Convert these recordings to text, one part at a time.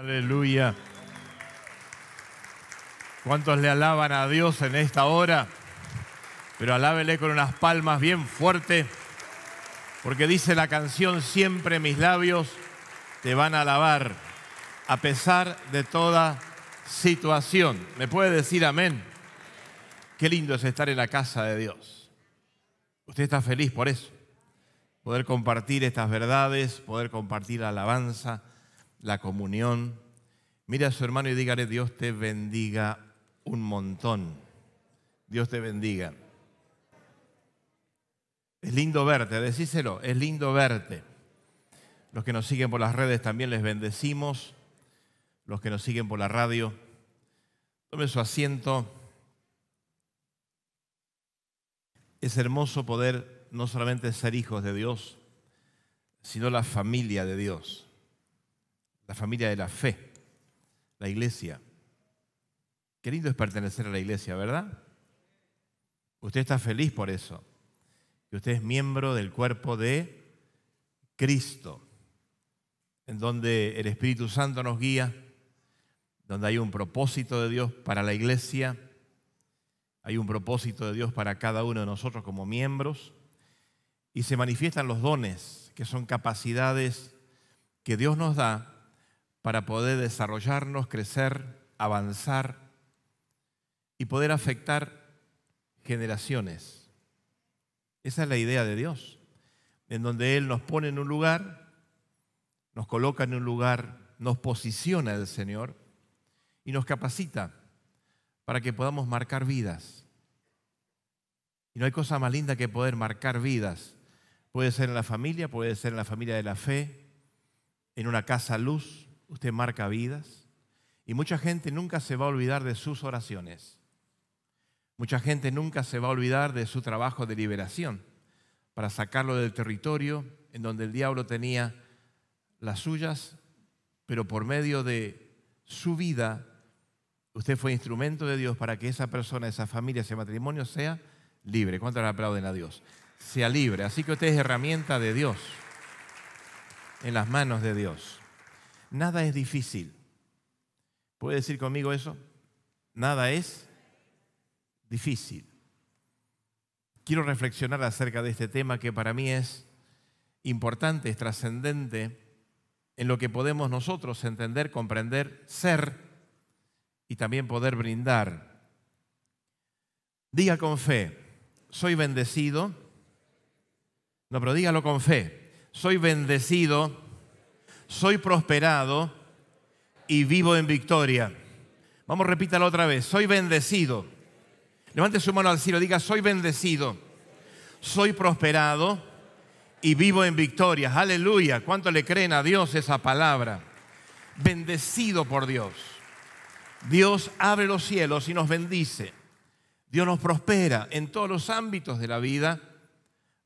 Aleluya. ¿Cuántos le alaban a Dios en esta hora? Pero alábele con unas palmas bien fuertes porque dice la canción, siempre mis labios te van a alabar, a pesar de toda situación. ¿Me puede decir amén? Qué lindo es estar en la casa de Dios. Usted está feliz por eso, poder compartir estas verdades, poder compartir la alabanza la comunión. Mire a su hermano y dígale, Dios te bendiga un montón. Dios te bendiga. Es lindo verte, decíselo, es lindo verte. Los que nos siguen por las redes también les bendecimos. Los que nos siguen por la radio, tome su asiento. Es hermoso poder no solamente ser hijos de Dios, sino la familia de Dios la familia de la fe, la iglesia. Qué lindo es pertenecer a la iglesia, ¿verdad? Usted está feliz por eso. usted es miembro del cuerpo de Cristo, en donde el Espíritu Santo nos guía, donde hay un propósito de Dios para la iglesia, hay un propósito de Dios para cada uno de nosotros como miembros, y se manifiestan los dones, que son capacidades que Dios nos da para poder desarrollarnos, crecer, avanzar y poder afectar generaciones. Esa es la idea de Dios, en donde Él nos pone en un lugar, nos coloca en un lugar, nos posiciona el Señor y nos capacita para que podamos marcar vidas. Y no hay cosa más linda que poder marcar vidas. Puede ser en la familia, puede ser en la familia de la fe, en una casa luz, usted marca vidas y mucha gente nunca se va a olvidar de sus oraciones. Mucha gente nunca se va a olvidar de su trabajo de liberación para sacarlo del territorio en donde el diablo tenía las suyas, pero por medio de su vida, usted fue instrumento de Dios para que esa persona, esa familia, ese matrimonio sea libre. ¿Cuántos le aplauden a Dios? Sea libre. Así que usted es herramienta de Dios, en las manos de Dios nada es difícil. ¿Puede decir conmigo eso? Nada es difícil. Quiero reflexionar acerca de este tema que para mí es importante, es trascendente en lo que podemos nosotros entender, comprender, ser y también poder brindar. Diga con fe, soy bendecido. No, pero dígalo con fe. Soy bendecido soy prosperado y vivo en victoria. Vamos, repítalo otra vez. Soy bendecido. Levante su mano al cielo, diga, soy bendecido. Soy prosperado y vivo en victoria. Aleluya. ¿Cuánto le creen a Dios esa palabra? Bendecido por Dios. Dios abre los cielos y nos bendice. Dios nos prospera en todos los ámbitos de la vida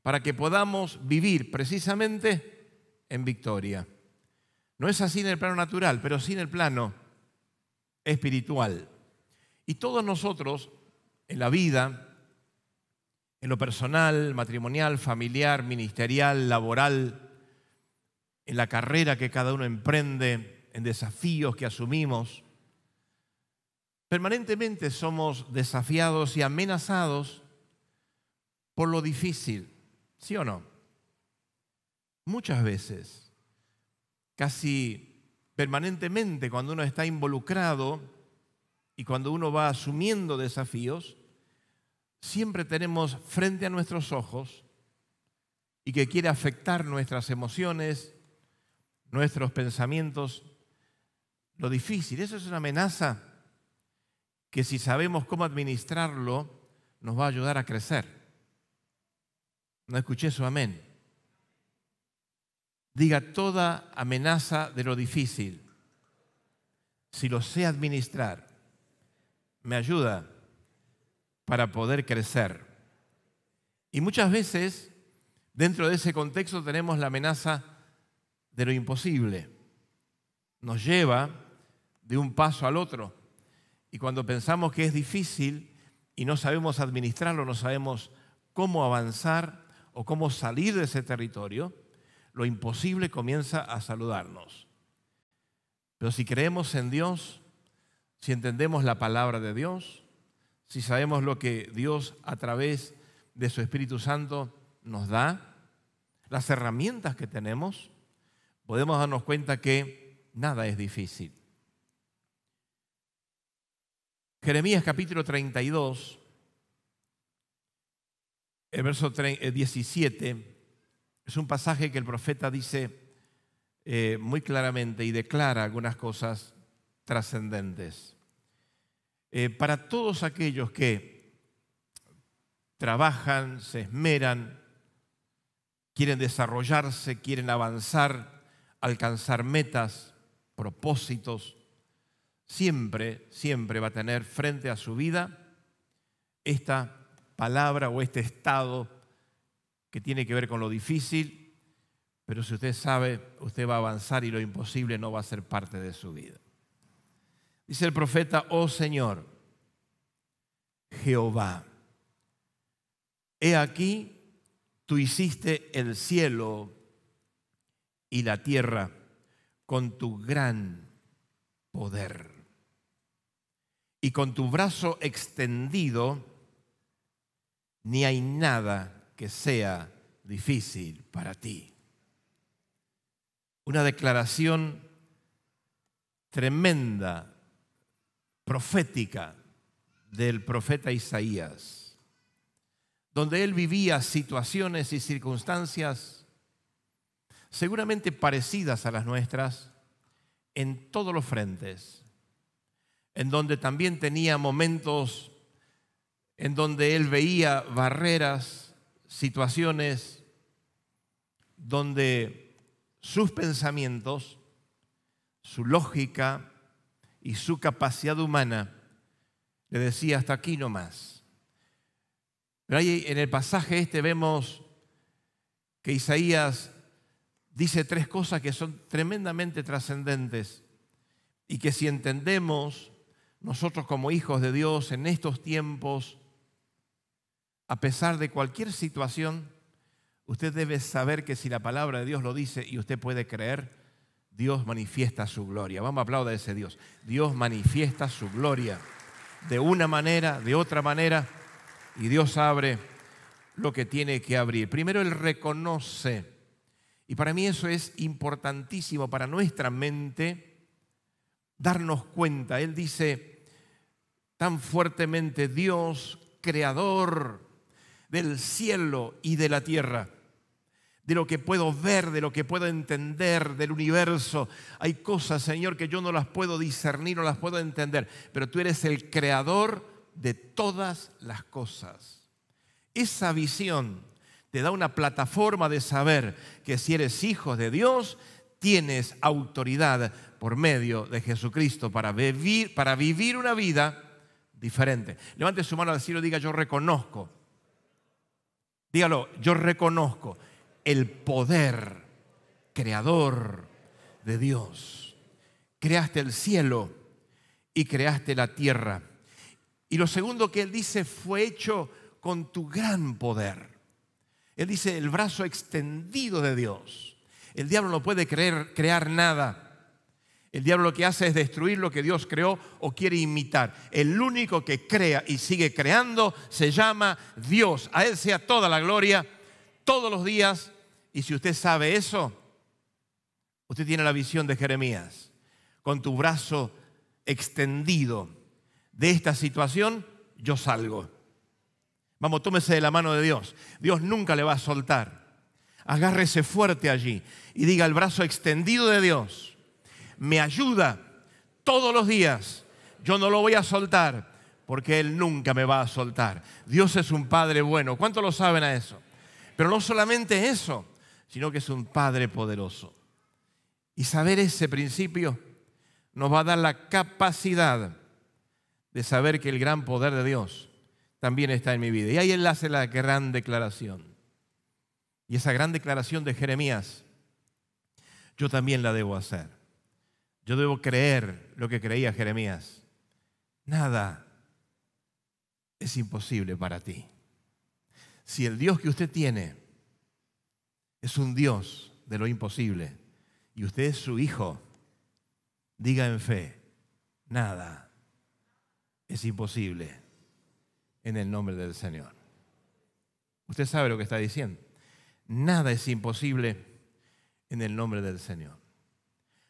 para que podamos vivir precisamente en victoria. No es así en el plano natural, pero sí en el plano espiritual. Y todos nosotros, en la vida, en lo personal, matrimonial, familiar, ministerial, laboral, en la carrera que cada uno emprende, en desafíos que asumimos, permanentemente somos desafiados y amenazados por lo difícil, ¿sí o no? Muchas veces casi permanentemente cuando uno está involucrado y cuando uno va asumiendo desafíos, siempre tenemos frente a nuestros ojos y que quiere afectar nuestras emociones, nuestros pensamientos, lo difícil. Eso es una amenaza que si sabemos cómo administrarlo, nos va a ayudar a crecer. No escuché eso? amén diga toda amenaza de lo difícil, si lo sé administrar, me ayuda para poder crecer. Y muchas veces, dentro de ese contexto, tenemos la amenaza de lo imposible. Nos lleva de un paso al otro. Y cuando pensamos que es difícil y no sabemos administrarlo, no sabemos cómo avanzar o cómo salir de ese territorio, lo imposible comienza a saludarnos. Pero si creemos en Dios, si entendemos la palabra de Dios, si sabemos lo que Dios a través de su Espíritu Santo nos da, las herramientas que tenemos, podemos darnos cuenta que nada es difícil. Jeremías capítulo 32, el verso 17 es un pasaje que el profeta dice eh, muy claramente y declara algunas cosas trascendentes. Eh, para todos aquellos que trabajan, se esmeran, quieren desarrollarse, quieren avanzar, alcanzar metas, propósitos, siempre, siempre va a tener frente a su vida esta palabra o este estado que tiene que ver con lo difícil, pero si usted sabe, usted va a avanzar y lo imposible no va a ser parte de su vida. Dice el profeta, oh Señor, Jehová, he aquí, tú hiciste el cielo y la tierra con tu gran poder. Y con tu brazo extendido, ni hay nada que sea difícil para ti. Una declaración tremenda, profética, del profeta Isaías, donde él vivía situaciones y circunstancias seguramente parecidas a las nuestras en todos los frentes, en donde también tenía momentos en donde él veía barreras situaciones donde sus pensamientos, su lógica y su capacidad humana le decía hasta aquí no más. Pero ahí en el pasaje este vemos que Isaías dice tres cosas que son tremendamente trascendentes y que si entendemos nosotros como hijos de Dios en estos tiempos a pesar de cualquier situación, usted debe saber que si la palabra de Dios lo dice y usted puede creer, Dios manifiesta su gloria. Vamos a aplaudir a ese Dios. Dios manifiesta su gloria de una manera, de otra manera, y Dios abre lo que tiene que abrir. Primero Él reconoce, y para mí eso es importantísimo para nuestra mente, darnos cuenta. Él dice tan fuertemente, Dios creador del cielo y de la tierra, de lo que puedo ver, de lo que puedo entender del universo. Hay cosas, Señor, que yo no las puedo discernir, no las puedo entender, pero tú eres el creador de todas las cosas. Esa visión te da una plataforma de saber que si eres hijo de Dios, tienes autoridad por medio de Jesucristo para vivir, para vivir una vida diferente. Levante su mano al cielo y diga, yo reconozco Dígalo, yo reconozco el poder creador de Dios. Creaste el cielo y creaste la tierra. Y lo segundo que él dice fue hecho con tu gran poder. Él dice el brazo extendido de Dios. El diablo no puede crear nada el diablo lo que hace es destruir lo que Dios creó o quiere imitar. El único que crea y sigue creando se llama Dios. A Él sea toda la gloria, todos los días. Y si usted sabe eso, usted tiene la visión de Jeremías. Con tu brazo extendido de esta situación, yo salgo. Vamos, tómese de la mano de Dios. Dios nunca le va a soltar. Agárrese fuerte allí y diga el brazo extendido de Dios me ayuda todos los días. Yo no lo voy a soltar porque Él nunca me va a soltar. Dios es un Padre bueno. ¿Cuánto lo saben a eso? Pero no solamente eso, sino que es un Padre poderoso. Y saber ese principio nos va a dar la capacidad de saber que el gran poder de Dios también está en mi vida. Y ahí Él hace la gran declaración. Y esa gran declaración de Jeremías, yo también la debo hacer. Yo debo creer lo que creía Jeremías. Nada es imposible para ti. Si el Dios que usted tiene es un Dios de lo imposible y usted es su hijo, diga en fe, nada es imposible en el nombre del Señor. Usted sabe lo que está diciendo. Nada es imposible en el nombre del Señor.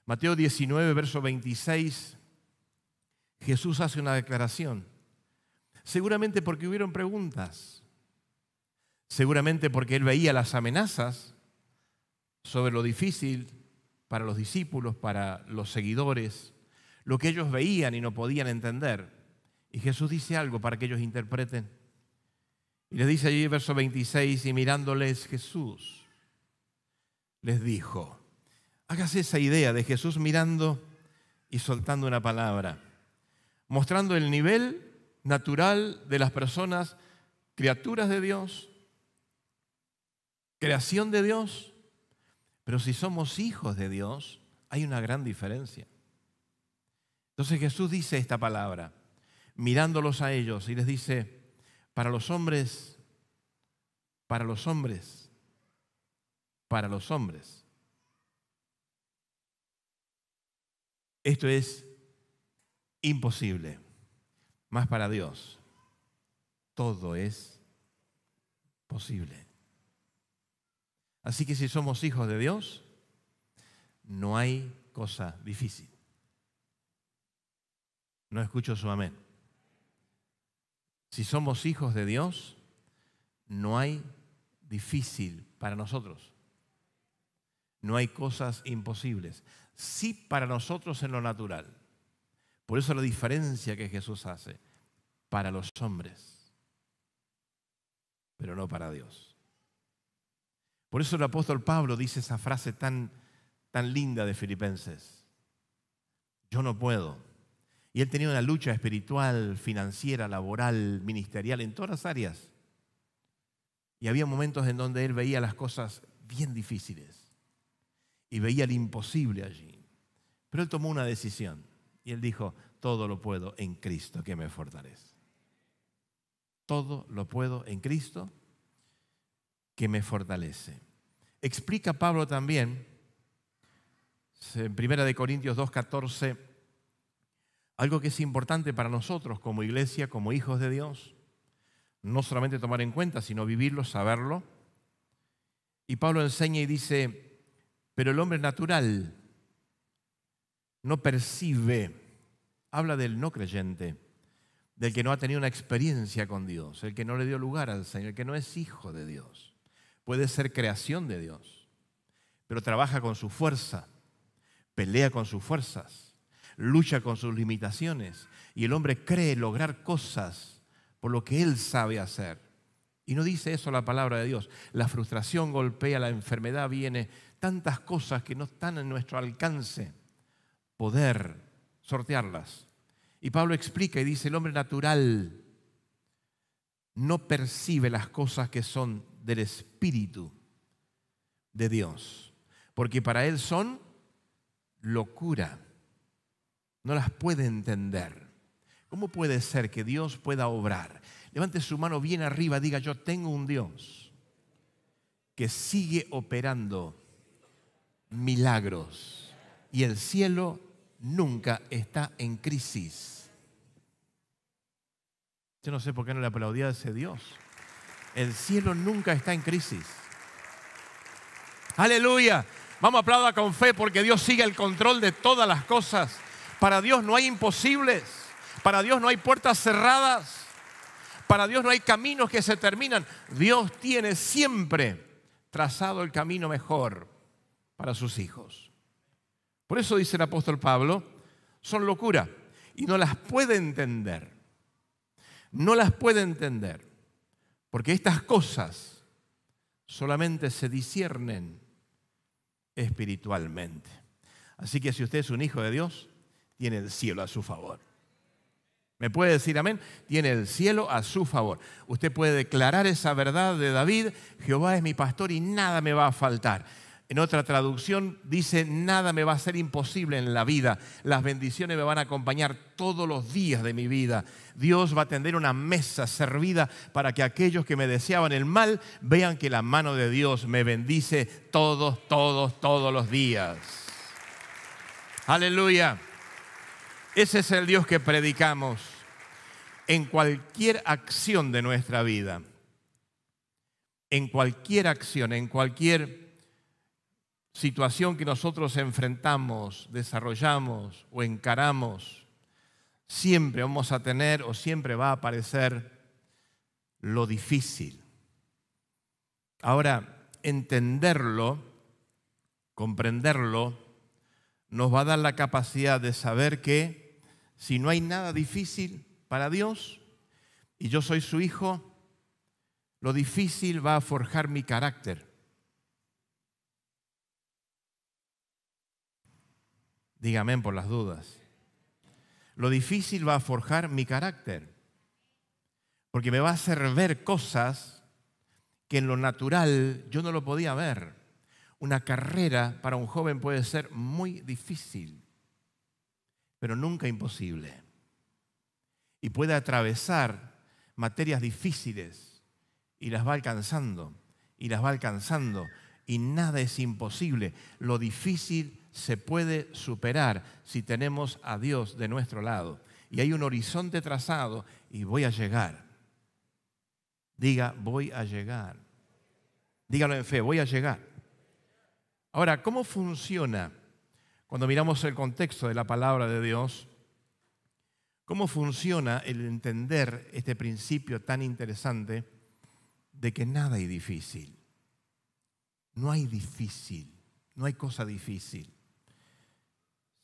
Mateo 19, verso 26, Jesús hace una declaración. Seguramente porque hubieron preguntas. Seguramente porque él veía las amenazas sobre lo difícil para los discípulos, para los seguidores, lo que ellos veían y no podían entender. Y Jesús dice algo para que ellos interpreten. Y les dice allí, verso 26, y mirándoles Jesús, les dijo, Hágase esa idea de Jesús mirando y soltando una palabra, mostrando el nivel natural de las personas, criaturas de Dios, creación de Dios. Pero si somos hijos de Dios, hay una gran diferencia. Entonces Jesús dice esta palabra, mirándolos a ellos, y les dice, para los hombres, para los hombres, para los hombres Esto es imposible, más para Dios. Todo es posible. Así que si somos hijos de Dios, no hay cosa difícil. No escucho su amén. Si somos hijos de Dios, no hay difícil para nosotros. No hay cosas imposibles sí para nosotros en lo natural. Por eso la diferencia que Jesús hace para los hombres, pero no para Dios. Por eso el apóstol Pablo dice esa frase tan, linda de Filipenses. Yo no puedo. Y él tenía una lucha espiritual, financiera, laboral, ministerial, en todas las áreas. Y había momentos en donde él veía las cosas bien difíciles y veía lo imposible allí. Pero él tomó una decisión y él dijo, todo lo puedo en Cristo que me fortalece. Todo lo puedo en Cristo que me fortalece. Explica Pablo también, en 1 Corintios 2.14, algo que es importante para nosotros como iglesia, como hijos de Dios. No solamente tomar en cuenta, sino vivirlo, saberlo. Y Pablo enseña y dice, pero el hombre natural no percibe, habla del no creyente, del que no ha tenido una experiencia con Dios, el que no le dio lugar al Señor, el que no es hijo de Dios. Puede ser creación de Dios, pero trabaja con su fuerza, pelea con sus fuerzas, lucha con sus limitaciones y el hombre cree lograr cosas por lo que él sabe hacer. Y no dice eso la palabra de Dios. La frustración golpea, la enfermedad viene, tantas cosas que no están en nuestro alcance poder sortearlas. Y Pablo explica y dice, el hombre natural no percibe las cosas que son del Espíritu de Dios, porque para él son locura, no las puede entender. ¿Cómo puede ser que Dios pueda obrar? Levante su mano bien arriba, diga, yo tengo un Dios que sigue operando milagros. Y el cielo nunca está en crisis. Yo no sé por qué no le aplaudía a ese Dios. El cielo nunca está en crisis. Aleluya. Vamos a aplaudir con fe porque Dios sigue el control de todas las cosas. Para Dios no hay imposibles. Para Dios no hay puertas cerradas. Para Dios no hay caminos que se terminan. Dios tiene siempre trazado el camino mejor para sus hijos. Por eso dice el apóstol Pablo, son locura y no las puede entender. No las puede entender, porque estas cosas solamente se disciernen espiritualmente. Así que si usted es un hijo de Dios, tiene el cielo a su favor. ¿Me puede decir amén? Tiene el cielo a su favor. Usted puede declarar esa verdad de David, Jehová es mi pastor y nada me va a faltar. En otra traducción dice, nada me va a ser imposible en la vida. Las bendiciones me van a acompañar todos los días de mi vida. Dios va a tener una mesa servida para que aquellos que me deseaban el mal vean que la mano de Dios me bendice todos, todos, todos los días. Aleluya. Ese es el Dios que predicamos en cualquier acción de nuestra vida. En cualquier acción, en cualquier situación que nosotros enfrentamos, desarrollamos o encaramos, siempre vamos a tener o siempre va a aparecer lo difícil. Ahora, entenderlo, comprenderlo, nos va a dar la capacidad de saber que si no hay nada difícil para Dios y yo soy su hijo, lo difícil va a forjar mi carácter Dígame por las dudas. Lo difícil va a forjar mi carácter, porque me va a hacer ver cosas que en lo natural yo no lo podía ver. Una carrera para un joven puede ser muy difícil, pero nunca imposible. Y puede atravesar materias difíciles y las va alcanzando, y las va alcanzando, y nada es imposible. Lo difícil se puede superar si tenemos a Dios de nuestro lado. Y hay un horizonte trazado y voy a llegar. Diga, voy a llegar. Dígalo en fe, voy a llegar. Ahora, ¿cómo funciona cuando miramos el contexto de la palabra de Dios? ¿Cómo funciona el entender este principio tan interesante de que nada es difícil? No hay difícil, no hay cosa difícil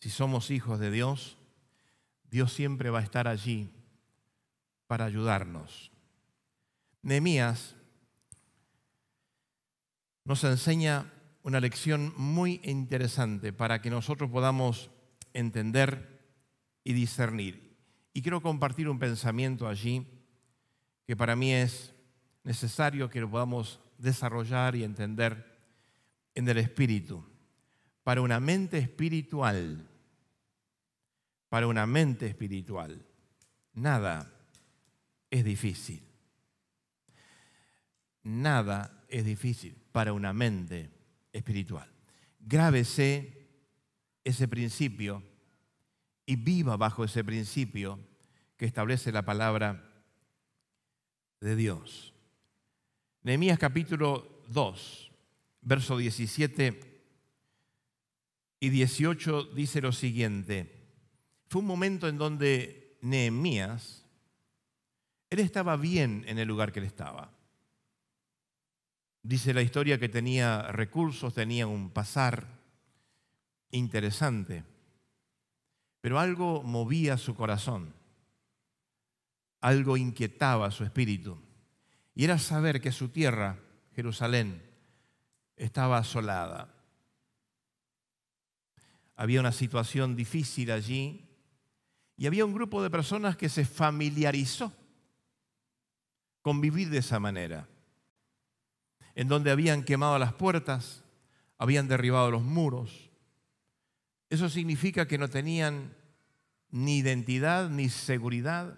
si somos hijos de Dios, Dios siempre va a estar allí para ayudarnos. Nehemías nos enseña una lección muy interesante para que nosotros podamos entender y discernir. Y quiero compartir un pensamiento allí que para mí es necesario que lo podamos desarrollar y entender en el espíritu. Para una mente espiritual para una mente espiritual. Nada es difícil. Nada es difícil para una mente espiritual. Grábese ese principio y viva bajo ese principio que establece la palabra de Dios. Nehemías capítulo 2, verso 17 y 18 dice lo siguiente fue un momento en donde Nehemías, él estaba bien en el lugar que él estaba. Dice la historia que tenía recursos, tenía un pasar interesante, pero algo movía su corazón, algo inquietaba su espíritu, y era saber que su tierra, Jerusalén, estaba asolada. Había una situación difícil allí, y había un grupo de personas que se familiarizó con vivir de esa manera, en donde habían quemado las puertas, habían derribado los muros. Eso significa que no tenían ni identidad ni seguridad,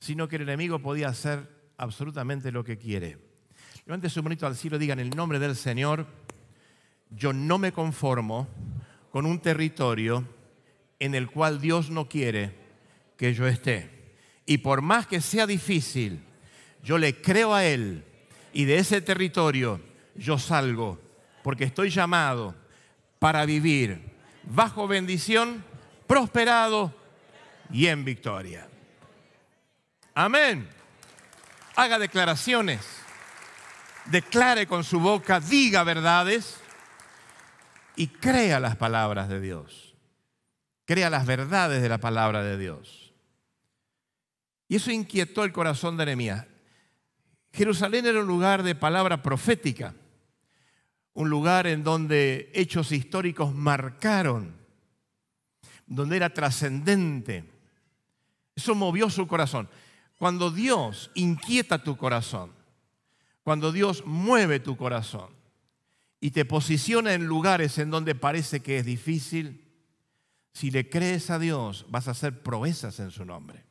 sino que el enemigo podía hacer absolutamente lo que quiere. Levante su manito al cielo, digan el nombre del Señor, yo no me conformo con un territorio en el cual Dios no quiere que yo esté. Y por más que sea difícil, yo le creo a Él y de ese territorio yo salgo, porque estoy llamado para vivir bajo bendición, prosperado y en victoria. Amén. Haga declaraciones, declare con su boca, diga verdades y crea las palabras de Dios crea las verdades de la palabra de Dios. Y eso inquietó el corazón de Nehemías. Jerusalén era un lugar de palabra profética, un lugar en donde hechos históricos marcaron, donde era trascendente. Eso movió su corazón. Cuando Dios inquieta tu corazón, cuando Dios mueve tu corazón y te posiciona en lugares en donde parece que es difícil, si le crees a Dios, vas a hacer proezas en su nombre.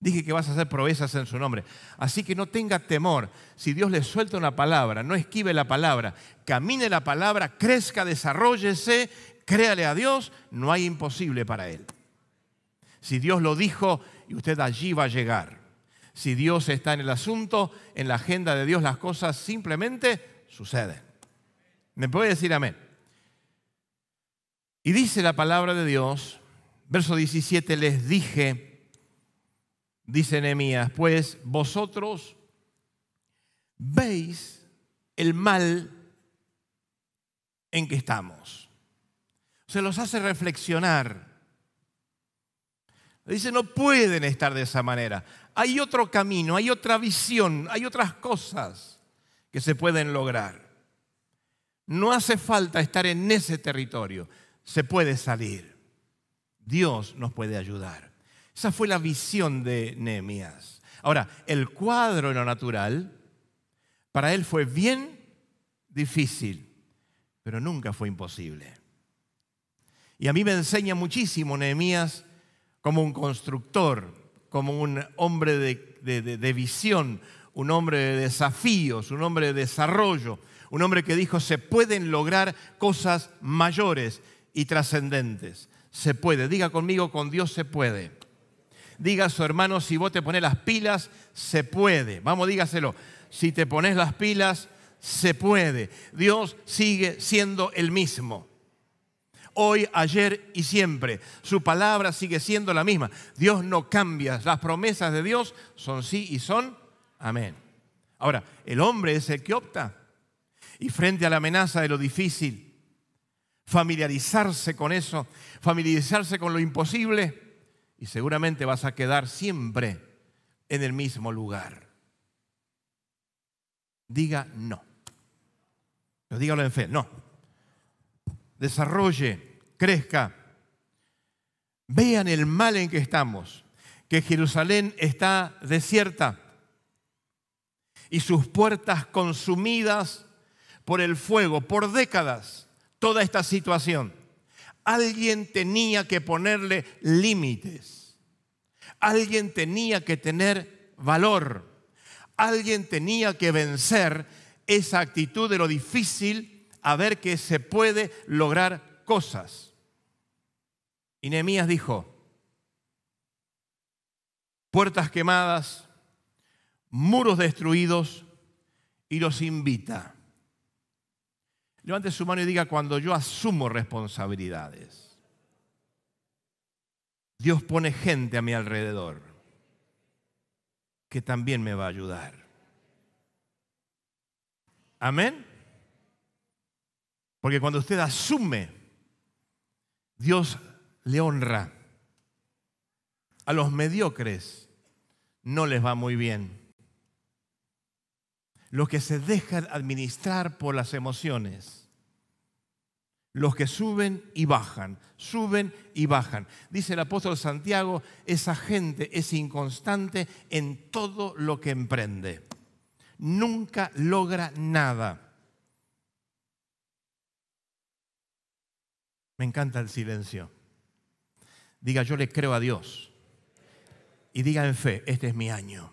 Dije que vas a hacer proezas en su nombre. Así que no tenga temor. Si Dios le suelta una palabra, no esquive la palabra, camine la palabra, crezca, desarrollese, créale a Dios, no hay imposible para él. Si Dios lo dijo, y usted allí va a llegar. Si Dios está en el asunto, en la agenda de Dios, las cosas simplemente suceden. ¿Me puede decir amén? Y dice la palabra de Dios, verso 17, les dije, dice Nehemías, pues vosotros veis el mal en que estamos. Se los hace reflexionar. Dice, no pueden estar de esa manera. Hay otro camino, hay otra visión, hay otras cosas que se pueden lograr. No hace falta estar en ese territorio se puede salir. Dios nos puede ayudar. Esa fue la visión de Nehemías. Ahora, el cuadro en lo natural, para él fue bien difícil, pero nunca fue imposible. Y a mí me enseña muchísimo Nehemías como un constructor, como un hombre de, visión, un hombre de desafíos, un hombre de desarrollo, un hombre que dijo, se pueden lograr cosas mayores y trascendentes. Se puede. Diga conmigo, con Dios se puede. Diga a su hermano, si vos te pones las pilas, se puede. Vamos, dígaselo. Si te pones las pilas, se puede. Dios sigue siendo el mismo. Hoy, ayer y siempre. Su palabra sigue siendo la misma. Dios no cambia. Las promesas de Dios son sí y son amén. Ahora, el hombre es el que opta. Y frente a la amenaza de lo difícil, familiarizarse con eso, familiarizarse con lo imposible y seguramente vas a quedar siempre en el mismo lugar. Diga no. Pero dígalo en fe, no. Desarrolle, crezca. Vean el mal en que estamos, que Jerusalén está desierta y sus puertas consumidas por el fuego, por décadas toda esta situación. Alguien tenía que ponerle límites. Alguien tenía que tener valor. Alguien tenía que vencer esa actitud de lo difícil a ver que se puede lograr cosas. Y Nehemías dijo, puertas quemadas, muros destruidos, y los invita. Levante su mano y diga, cuando yo asumo responsabilidades, Dios pone gente a mi alrededor que también me va a ayudar. Amén. Porque cuando usted asume, Dios le honra. A los mediocres no les va muy bien. Los que se dejan administrar por las emociones los que suben y bajan, suben y bajan. Dice el apóstol Santiago, esa gente es inconstante en todo lo que emprende. Nunca logra nada. Me encanta el silencio. Diga, yo le creo a Dios. Y diga en fe, este es mi año.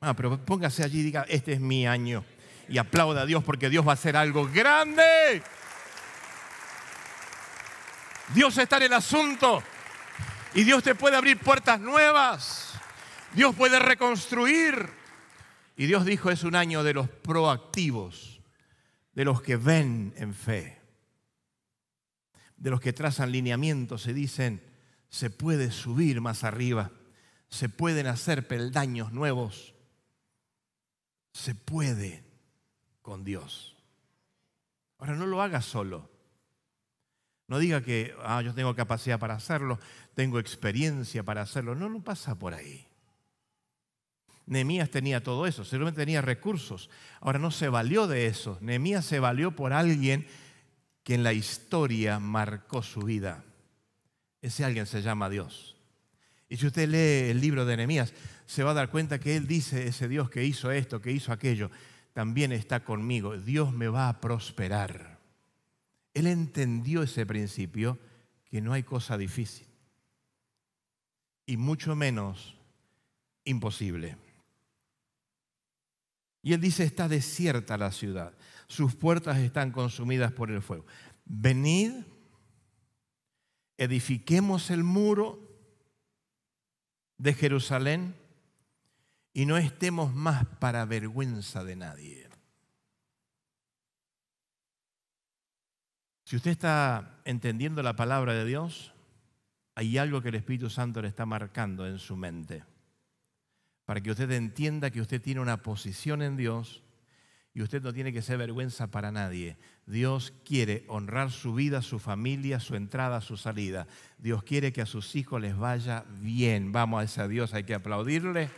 Ah, pero póngase allí y diga, este es mi año. Y aplaude a Dios porque Dios va a hacer algo grande. Dios está en el asunto y Dios te puede abrir puertas nuevas. Dios puede reconstruir. Y Dios dijo, es un año de los proactivos, de los que ven en fe, de los que trazan lineamientos se dicen, se puede subir más arriba, se pueden hacer peldaños nuevos, se puede con Dios. Ahora no lo hagas solo. No diga que ah, yo tengo capacidad para hacerlo, tengo experiencia para hacerlo. No, no pasa por ahí. Nemías tenía todo eso, seguramente tenía recursos. Ahora no se valió de eso. Nemías se valió por alguien que en la historia marcó su vida. Ese alguien se llama Dios. Y si usted lee el libro de Nehemías, se va a dar cuenta que él dice, ese Dios que hizo esto, que hizo aquello, también está conmigo. Dios me va a prosperar. Él entendió ese principio que no hay cosa difícil y mucho menos imposible. Y él dice, está desierta la ciudad, sus puertas están consumidas por el fuego. Venid, edifiquemos el muro de Jerusalén y no estemos más para vergüenza de nadie. Si usted está entendiendo la palabra de Dios, hay algo que el Espíritu Santo le está marcando en su mente, para que usted entienda que usted tiene una posición en Dios y usted no tiene que ser vergüenza para nadie. Dios quiere honrar su vida, su familia, su entrada, su salida. Dios quiere que a sus hijos les vaya bien. Vamos a ese Dios, hay que aplaudirle.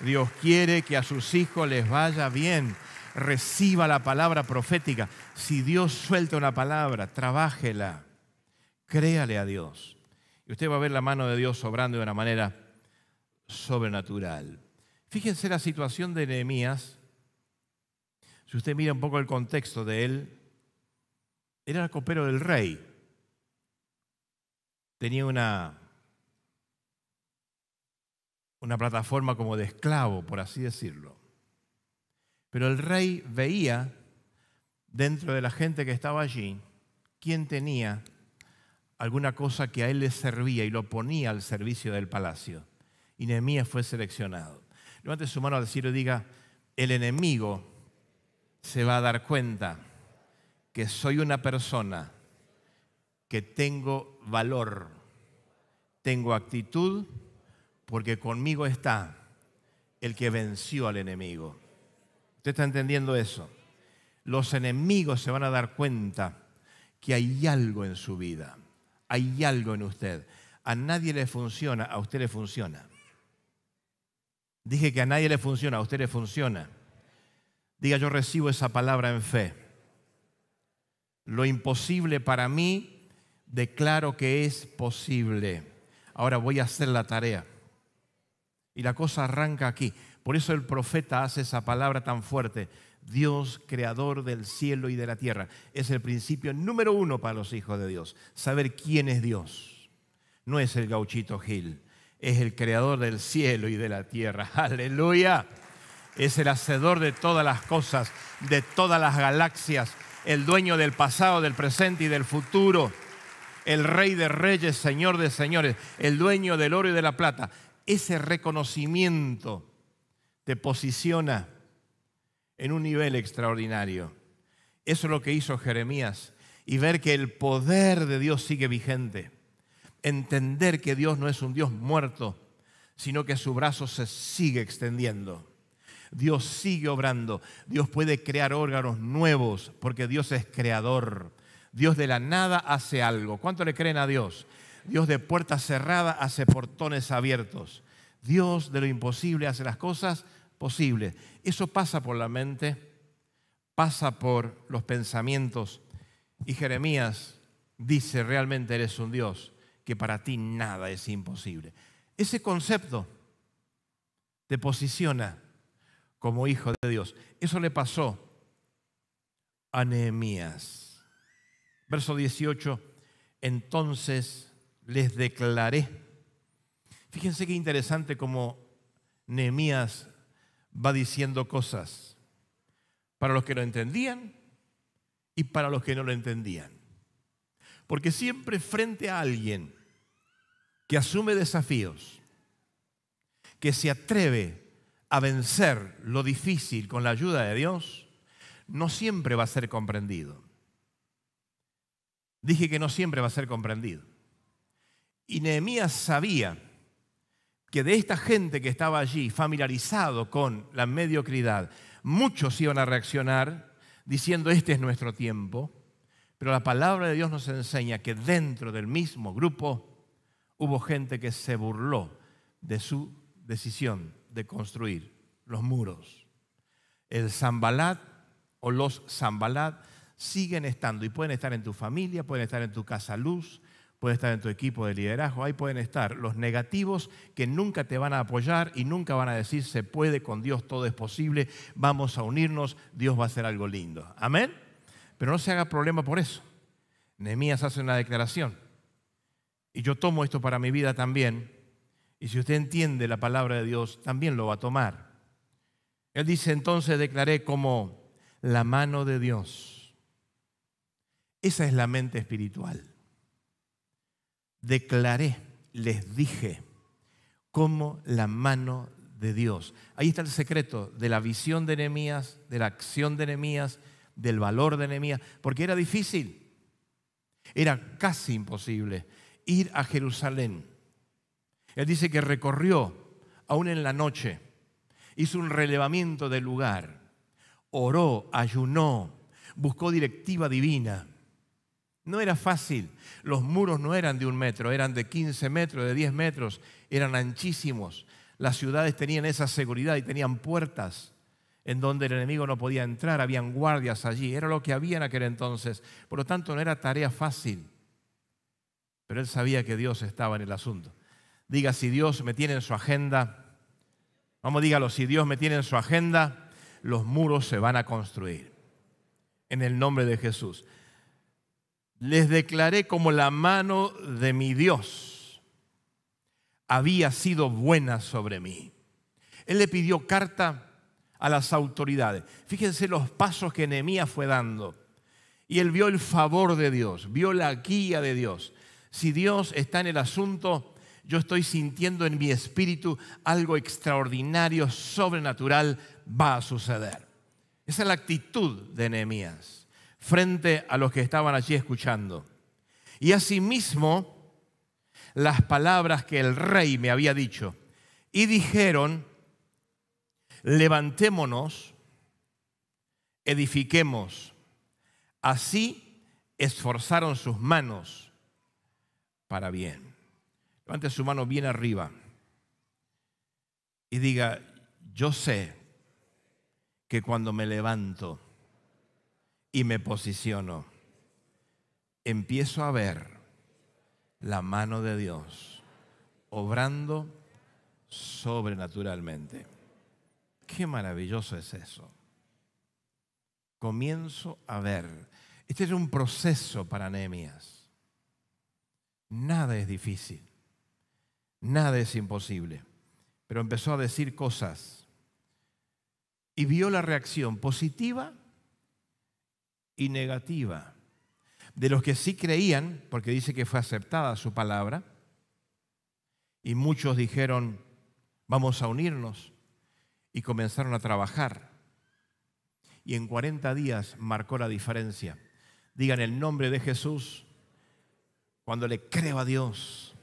Dios quiere que a sus hijos les vaya bien reciba la palabra profética. Si Dios suelta una palabra, trabájela, créale a Dios. Y usted va a ver la mano de Dios sobrando de una manera sobrenatural. Fíjense la situación de Nehemías. Si usted mira un poco el contexto de él, era el copero del rey. Tenía una, una plataforma como de esclavo, por así decirlo. Pero el rey veía dentro de la gente que estaba allí quién tenía alguna cosa que a él le servía y lo ponía al servicio del palacio. Y Nehemías fue seleccionado. Levante su mano al cielo y diga, el enemigo se va a dar cuenta que soy una persona que tengo valor, tengo actitud, porque conmigo está el que venció al enemigo. ¿Usted está entendiendo eso? Los enemigos se van a dar cuenta que hay algo en su vida, hay algo en usted. A nadie le funciona, a usted le funciona. Dije que a nadie le funciona, a usted le funciona. Diga, yo recibo esa palabra en fe. Lo imposible para mí, declaro que es posible. Ahora voy a hacer la tarea. Y la cosa arranca aquí. Por eso el profeta hace esa palabra tan fuerte. Dios, creador del cielo y de la tierra. Es el principio número uno para los hijos de Dios. Saber quién es Dios. No es el gauchito Gil. Es el creador del cielo y de la tierra. Aleluya. Es el hacedor de todas las cosas, de todas las galaxias. El dueño del pasado, del presente y del futuro. El rey de reyes, señor de señores. El dueño del oro y de la plata. Ese reconocimiento te posiciona en un nivel extraordinario. Eso es lo que hizo Jeremías y ver que el poder de Dios sigue vigente. Entender que Dios no es un Dios muerto, sino que su brazo se sigue extendiendo. Dios sigue obrando. Dios puede crear órganos nuevos porque Dios es creador. Dios de la nada hace algo. ¿Cuánto le creen a Dios? Dios de puerta cerrada hace portones abiertos. Dios de lo imposible hace las cosas posible. Eso pasa por la mente, pasa por los pensamientos. Y Jeremías dice, realmente eres un Dios, que para ti nada es imposible. Ese concepto te posiciona como hijo de Dios. Eso le pasó a Nehemías. Verso 18, entonces les declaré. Fíjense qué interesante como Nehemías va diciendo cosas para los que lo entendían y para los que no lo entendían. Porque siempre frente a alguien que asume desafíos, que se atreve a vencer lo difícil con la ayuda de Dios, no siempre va a ser comprendido. Dije que no siempre va a ser comprendido. Y Nehemías sabía que de esta gente que estaba allí familiarizado con la mediocridad, muchos iban a reaccionar diciendo, este es nuestro tiempo, pero la palabra de Dios nos enseña que dentro del mismo grupo hubo gente que se burló de su decisión de construir los muros. El Zambalat o los Zambalat siguen estando y pueden estar en tu familia, pueden estar en tu casa luz, puede estar en tu equipo de liderazgo, ahí pueden estar los negativos que nunca te van a apoyar y nunca van a decir, se puede con Dios, todo es posible, vamos a unirnos, Dios va a hacer algo lindo. Amén. Pero no se haga problema por eso. Nehemías hace una declaración. Y yo tomo esto para mi vida también. Y si usted entiende la palabra de Dios, también lo va a tomar. Él dice entonces, declaré como la mano de Dios. Esa es la mente espiritual declaré, les dije, como la mano de Dios. Ahí está el secreto de la visión de Nehemías, de la acción de Nehemías, del valor de Nehemías, porque era difícil, era casi imposible ir a Jerusalén. Él dice que recorrió, aún en la noche, hizo un relevamiento del lugar, oró, ayunó, buscó directiva divina no era fácil. Los muros no eran de un metro, eran de 15 metros, de 10 metros, eran anchísimos. Las ciudades tenían esa seguridad y tenían puertas en donde el enemigo no podía entrar, habían guardias allí, era lo que había en aquel entonces. Por lo tanto, no era tarea fácil. Pero él sabía que Dios estaba en el asunto. Diga, si Dios me tiene en su agenda, vamos, dígalo, si Dios me tiene en su agenda, los muros se van a construir. En el nombre de Jesús les declaré como la mano de mi Dios había sido buena sobre mí. Él le pidió carta a las autoridades. Fíjense los pasos que Nehemías fue dando. Y él vio el favor de Dios, vio la guía de Dios. Si Dios está en el asunto, yo estoy sintiendo en mi espíritu algo extraordinario, sobrenatural va a suceder. Esa es la actitud de Nehemías frente a los que estaban allí escuchando. Y asimismo, las palabras que el rey me había dicho. Y dijeron, levantémonos, edifiquemos. Así esforzaron sus manos para bien. Levante su mano bien arriba y diga, yo sé que cuando me levanto, y me posiciono, empiezo a ver la mano de Dios obrando sobrenaturalmente. Qué maravilloso es eso. Comienzo a ver. Este es un proceso para Nehemías. Nada es difícil. Nada es imposible. Pero empezó a decir cosas y vio la reacción positiva y negativa. De los que sí creían, porque dice que fue aceptada su palabra, y muchos dijeron, vamos a unirnos, y comenzaron a trabajar. Y en 40 días marcó la diferencia. Digan el nombre de Jesús cuando le creo a Dios.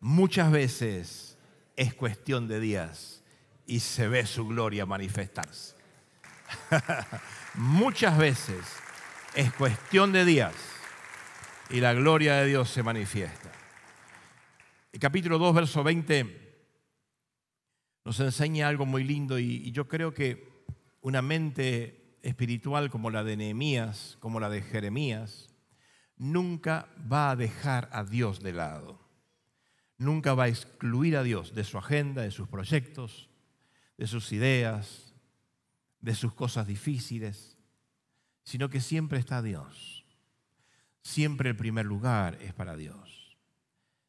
Muchas veces es cuestión de días y se ve su gloria manifestarse. Muchas veces es cuestión de días y la gloria de Dios se manifiesta. El capítulo 2, verso 20 nos enseña algo muy lindo y, yo creo que una mente espiritual como la de Nehemías, como la de Jeremías, nunca va a dejar a Dios de lado. Nunca va a excluir a Dios de su agenda, de sus proyectos, de sus ideas, de sus cosas difíciles sino que siempre está Dios. Siempre el primer lugar es para Dios.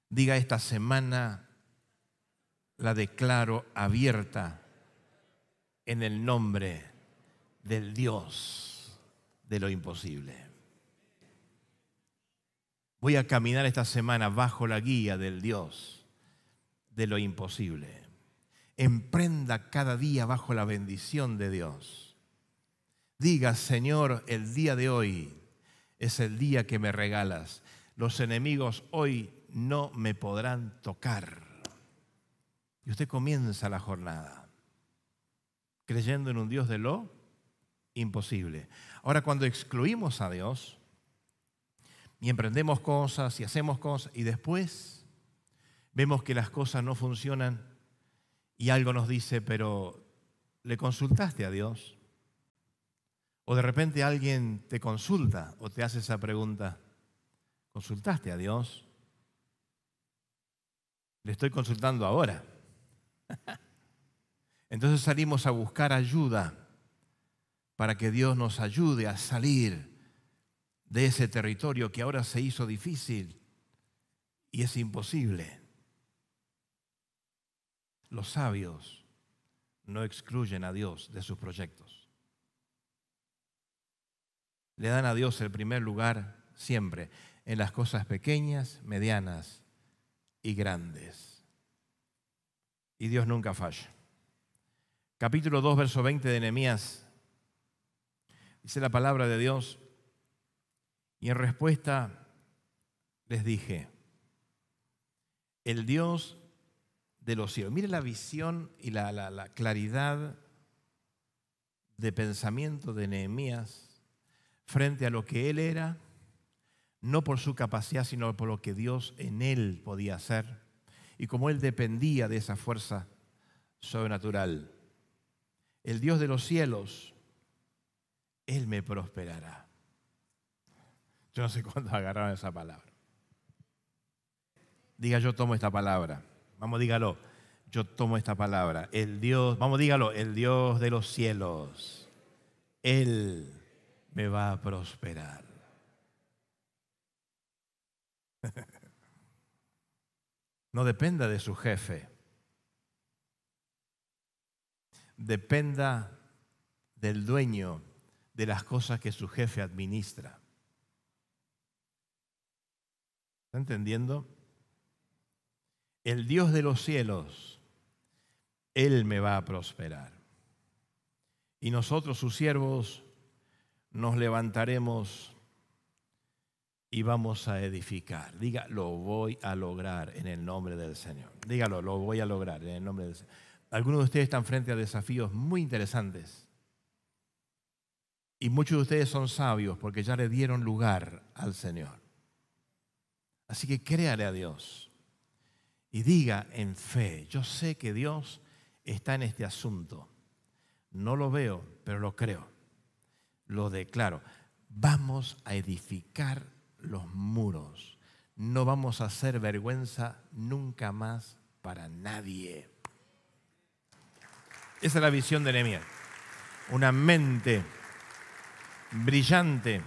Diga esta semana, la declaro abierta en el nombre del Dios de lo imposible. Voy a caminar esta semana bajo la guía del Dios de lo imposible. Emprenda cada día bajo la bendición de Dios Diga, Señor, el día de hoy es el día que me regalas. Los enemigos hoy no me podrán tocar. Y usted comienza la jornada creyendo en un Dios de lo imposible. Ahora, cuando excluimos a Dios y emprendemos cosas y hacemos cosas y después vemos que las cosas no funcionan y algo nos dice, pero ¿le consultaste a Dios? O de repente alguien te consulta o te hace esa pregunta. ¿Consultaste a Dios? Le estoy consultando ahora. Entonces salimos a buscar ayuda para que Dios nos ayude a salir de ese territorio que ahora se hizo difícil y es imposible. Los sabios no excluyen a Dios de sus proyectos le dan a Dios el primer lugar siempre, en las cosas pequeñas, medianas y grandes. Y Dios nunca falla. Capítulo 2, verso 20 de Nehemías. Dice la palabra de Dios. Y en respuesta les dije, el Dios de los cielos. Mire la visión y la, la claridad de pensamiento de Nehemías frente a lo que él era, no por su capacidad, sino por lo que Dios en él podía hacer y como él dependía de esa fuerza sobrenatural. El Dios de los cielos, él me prosperará. Yo no sé cuándo agarraron esa palabra. Diga, yo tomo esta palabra. Vamos, dígalo. Yo tomo esta palabra. El Dios, vamos, dígalo. El Dios de los cielos. Él me va a prosperar. No dependa de su jefe. Dependa del dueño de las cosas que su jefe administra. ¿Está entendiendo? El Dios de los cielos, Él me va a prosperar. Y nosotros, sus siervos, nos levantaremos y vamos a edificar. Diga, lo voy a lograr en el nombre del Señor. Dígalo, lo voy a lograr en el nombre del Señor. Algunos de ustedes están frente a desafíos muy interesantes. Y muchos de ustedes son sabios porque ya le dieron lugar al Señor. Así que créale a Dios y diga en fe, yo sé que Dios está en este asunto. No lo veo, pero lo creo lo declaro. Vamos a edificar los muros. No vamos a hacer vergüenza nunca más para nadie. Esa es la visión de Nehemías. Una mente brillante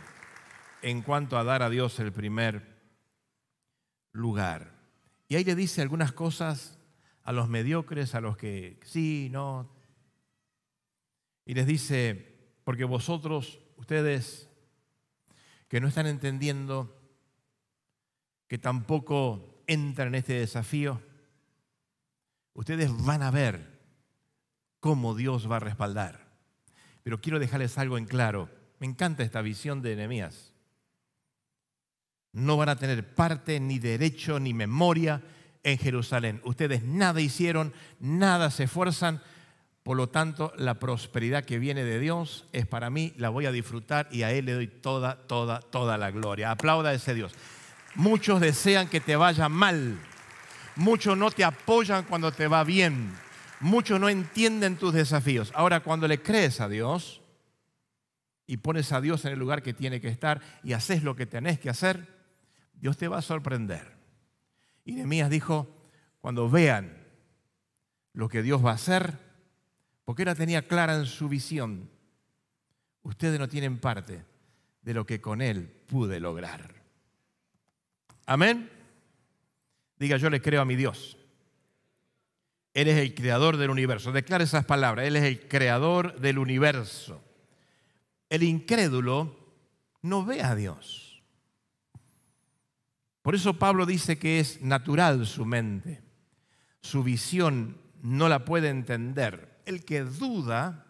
en cuanto a dar a Dios el primer lugar. Y ahí le dice algunas cosas a los mediocres, a los que sí, no. Y les dice, porque vosotros, ustedes, que no están entendiendo, que tampoco entran en este desafío, ustedes van a ver cómo Dios va a respaldar. Pero quiero dejarles algo en claro. Me encanta esta visión de enemías. No van a tener parte, ni derecho, ni memoria en Jerusalén. Ustedes nada hicieron, nada se esfuerzan, por lo tanto, la prosperidad que viene de Dios es para mí, la voy a disfrutar y a Él le doy toda, toda, toda la gloria. Aplauda a ese Dios. Muchos desean que te vaya mal. Muchos no te apoyan cuando te va bien. Muchos no entienden tus desafíos. Ahora, cuando le crees a Dios y pones a Dios en el lugar que tiene que estar y haces lo que tenés que hacer, Dios te va a sorprender. Y Nehemías dijo, cuando vean lo que Dios va a hacer, porque él tenía clara en su visión. Ustedes no tienen parte de lo que con él pude lograr. Amén. Diga, yo le creo a mi Dios. Él es el creador del universo. Declara esas palabras. Él es el creador del universo. El incrédulo no ve a Dios. Por eso Pablo dice que es natural su mente. Su visión no la puede entender el que duda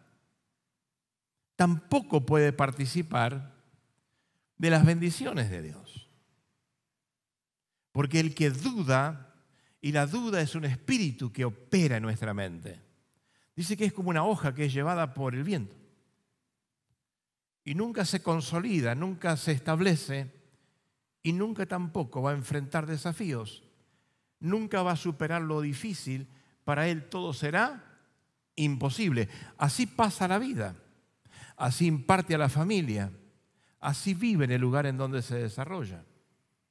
tampoco puede participar de las bendiciones de Dios. Porque el que duda, y la duda es un espíritu que opera en nuestra mente, dice que es como una hoja que es llevada por el viento. Y nunca se consolida, nunca se establece, y nunca tampoco va a enfrentar desafíos, nunca va a superar lo difícil, para él todo será imposible. Así pasa la vida, así imparte a la familia, así vive en el lugar en donde se desarrolla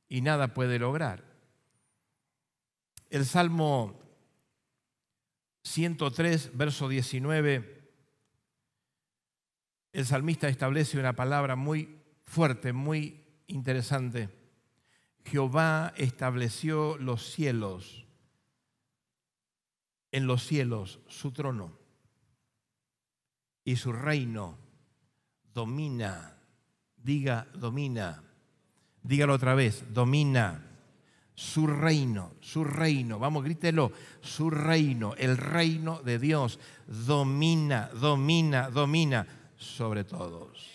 y nada puede lograr. El Salmo 103, verso 19, el salmista establece una palabra muy fuerte, muy interesante. Jehová estableció los cielos, en los cielos su trono y su reino domina. Diga, domina. Dígalo otra vez, domina. Su reino, su reino, vamos, grítelo, su reino, el reino de Dios, domina, domina, domina sobre todos.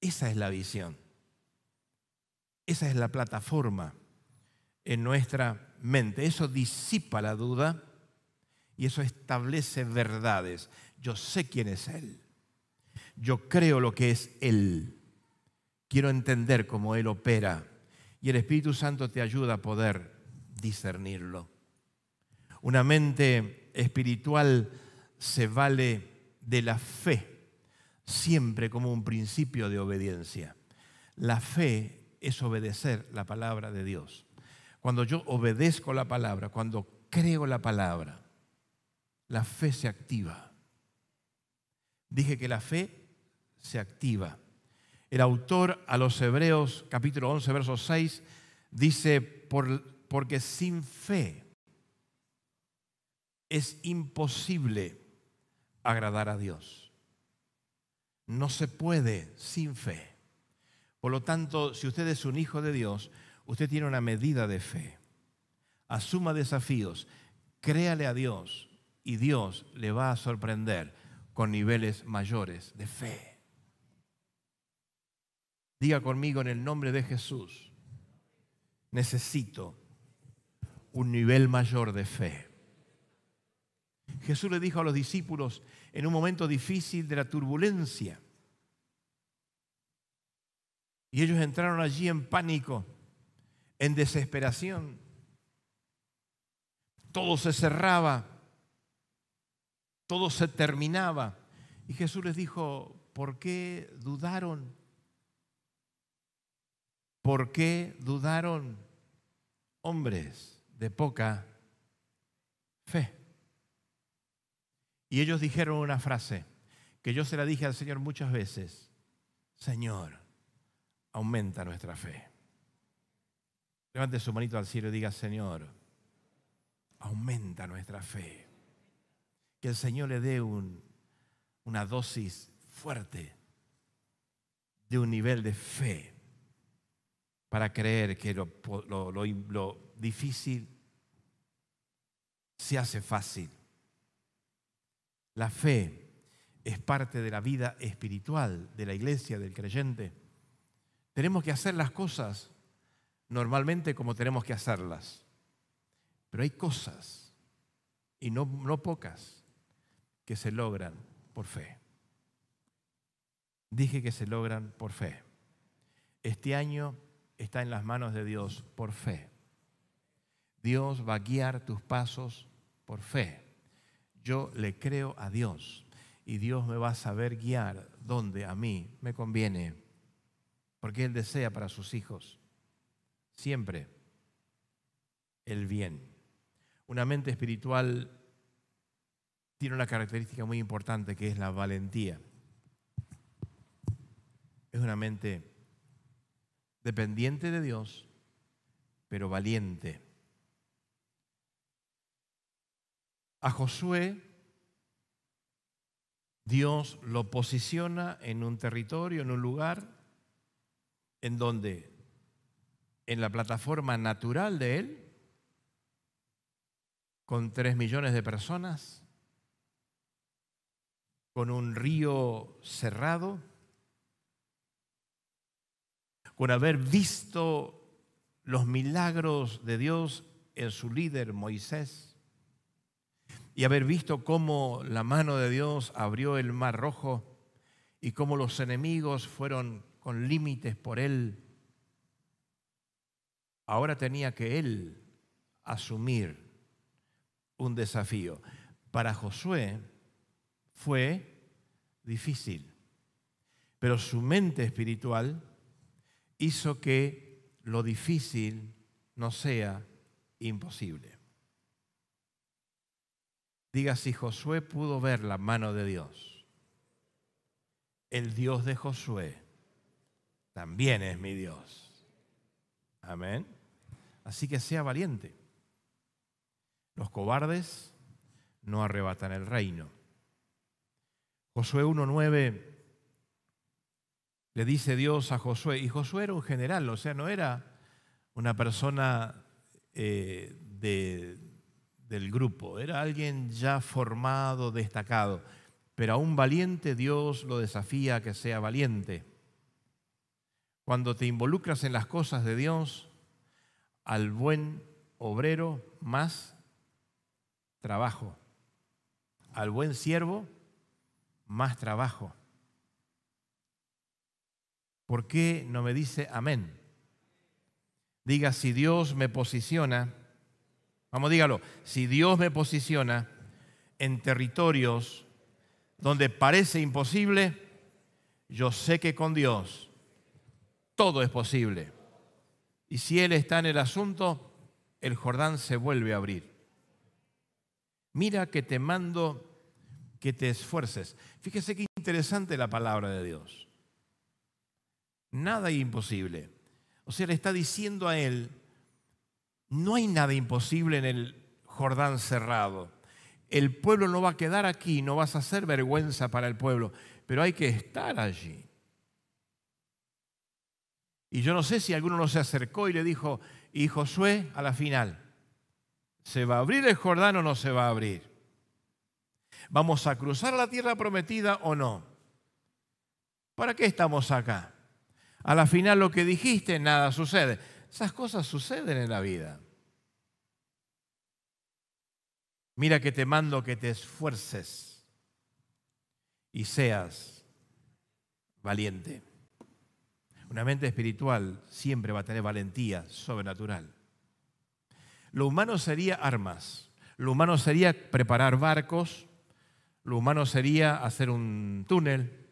Esa es la visión. Esa es la plataforma en nuestra mente. Eso disipa la duda y eso establece verdades. Yo sé quién es Él. Yo creo lo que es Él. Quiero entender cómo Él opera. Y el Espíritu Santo te ayuda a poder discernirlo. Una mente espiritual se vale de la fe, siempre como un principio de obediencia. La fe es obedecer la palabra de Dios. Cuando yo obedezco la palabra, cuando creo la palabra, la fe se activa. Dije que la fe se activa. El autor a los Hebreos capítulo 11, verso 6 dice, porque sin fe es imposible agradar a Dios. No se puede sin fe. Por lo tanto, si usted es un hijo de Dios, usted tiene una medida de fe. Asuma desafíos, créale a Dios y Dios le va a sorprender con niveles mayores de fe. Diga conmigo en el nombre de Jesús, necesito un nivel mayor de fe. Jesús le dijo a los discípulos en un momento difícil de la turbulencia, y ellos entraron allí en pánico, en desesperación, todo se cerraba, todo se terminaba. Y Jesús les dijo, ¿por qué dudaron? ¿Por qué dudaron hombres de poca fe? Y ellos dijeron una frase que yo se la dije al Señor muchas veces, Señor, aumenta nuestra fe. Levante su manito al cielo y diga, Señor, aumenta nuestra fe que el Señor le dé una dosis fuerte de un nivel de fe para creer que lo, difícil se hace fácil. La fe es parte de la vida espiritual de la iglesia, del creyente. Tenemos que hacer las cosas normalmente como tenemos que hacerlas. Pero hay cosas, y no pocas, que se logran por fe. Dije que se logran por fe. Este año está en las manos de Dios por fe. Dios va a guiar tus pasos por fe. Yo le creo a Dios y Dios me va a saber guiar donde a mí me conviene, porque Él desea para sus hijos siempre el bien. Una mente espiritual tiene una característica muy importante que es la valentía. Es una mente dependiente de Dios, pero valiente. A Josué Dios lo posiciona en un territorio, en un lugar, en donde en la plataforma natural de él, con tres millones de personas, con un río cerrado, con haber visto los milagros de Dios en su líder Moisés y haber visto cómo la mano de Dios abrió el mar rojo y cómo los enemigos fueron con límites por él, ahora tenía que él asumir un desafío. Para Josué, fue difícil, pero su mente espiritual hizo que lo difícil no sea imposible. Diga si Josué pudo ver la mano de Dios. El Dios de Josué también es mi Dios. Amén. Así que sea valiente. Los cobardes no arrebatan el reino. Josué 1.9 le dice Dios a Josué, y Josué era un general, o sea, no era una persona eh, del grupo, era alguien ya formado, destacado, pero a un valiente Dios lo desafía a que sea valiente. Cuando te involucras en las cosas de Dios, al buen obrero más trabajo, al buen siervo más trabajo. ¿Por qué no me dice amén? Diga, si Dios me posiciona, vamos, dígalo, si Dios me posiciona en territorios donde parece imposible, yo sé que con Dios todo es posible. Y si Él está en el asunto, el Jordán se vuelve a abrir. Mira que te mando que te esfuerces. Fíjese qué interesante la palabra de Dios. Nada imposible. O sea, le está diciendo a él, no hay nada imposible en el Jordán cerrado. El pueblo no va a quedar aquí, no vas a hacer vergüenza para el pueblo, pero hay que estar allí. Y yo no sé si alguno no se acercó y le dijo, y Josué, a la final, ¿se va a abrir el Jordán o no se va a abrir? ¿Vamos a cruzar la tierra prometida o no? ¿Para qué estamos acá? A la final lo que dijiste, nada sucede. Esas cosas suceden en la vida. Mira que te mando que te esfuerces y seas valiente. Una mente espiritual siempre va a tener valentía sobrenatural. Lo humano sería armas, lo humano sería preparar barcos, lo humano sería hacer un túnel,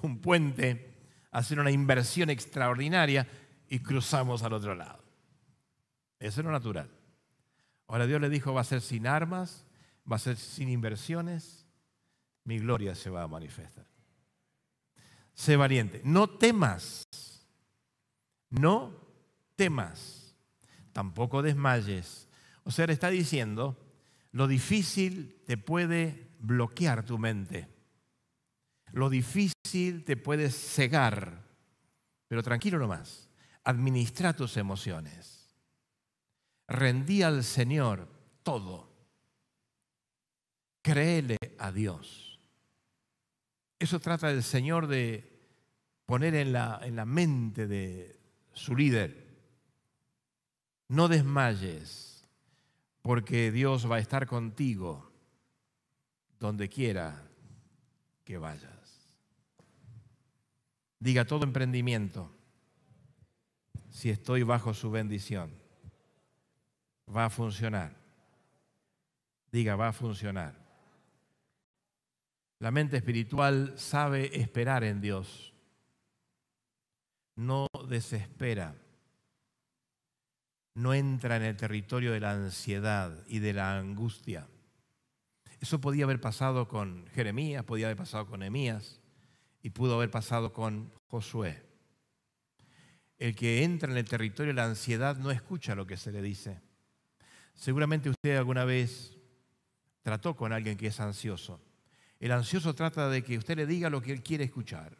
un puente, hacer una inversión extraordinaria y cruzamos al otro lado. Eso es lo natural. Ahora Dios le dijo, va a ser sin armas, va a ser sin inversiones, mi gloria se va a manifestar. Sé valiente, no temas, no temas, tampoco desmayes. O sea, le está diciendo, lo difícil te puede bloquear tu mente. Lo difícil te puede cegar, pero tranquilo nomás. Administra tus emociones. Rendí al Señor todo. Créele a Dios. Eso trata el Señor de poner en la, en la mente de su líder. No desmayes, porque Dios va a estar contigo donde quiera que vayas. Diga todo emprendimiento, si estoy bajo su bendición, va a funcionar. Diga, va a funcionar. La mente espiritual sabe esperar en Dios. No desespera. No entra en el territorio de la ansiedad y de la angustia. Eso podía haber pasado con Jeremías, podía haber pasado con Emías y pudo haber pasado con Josué. El que entra en el territorio de la ansiedad no escucha lo que se le dice. Seguramente usted alguna vez trató con alguien que es ansioso. El ansioso trata de que usted le diga lo que él quiere escuchar.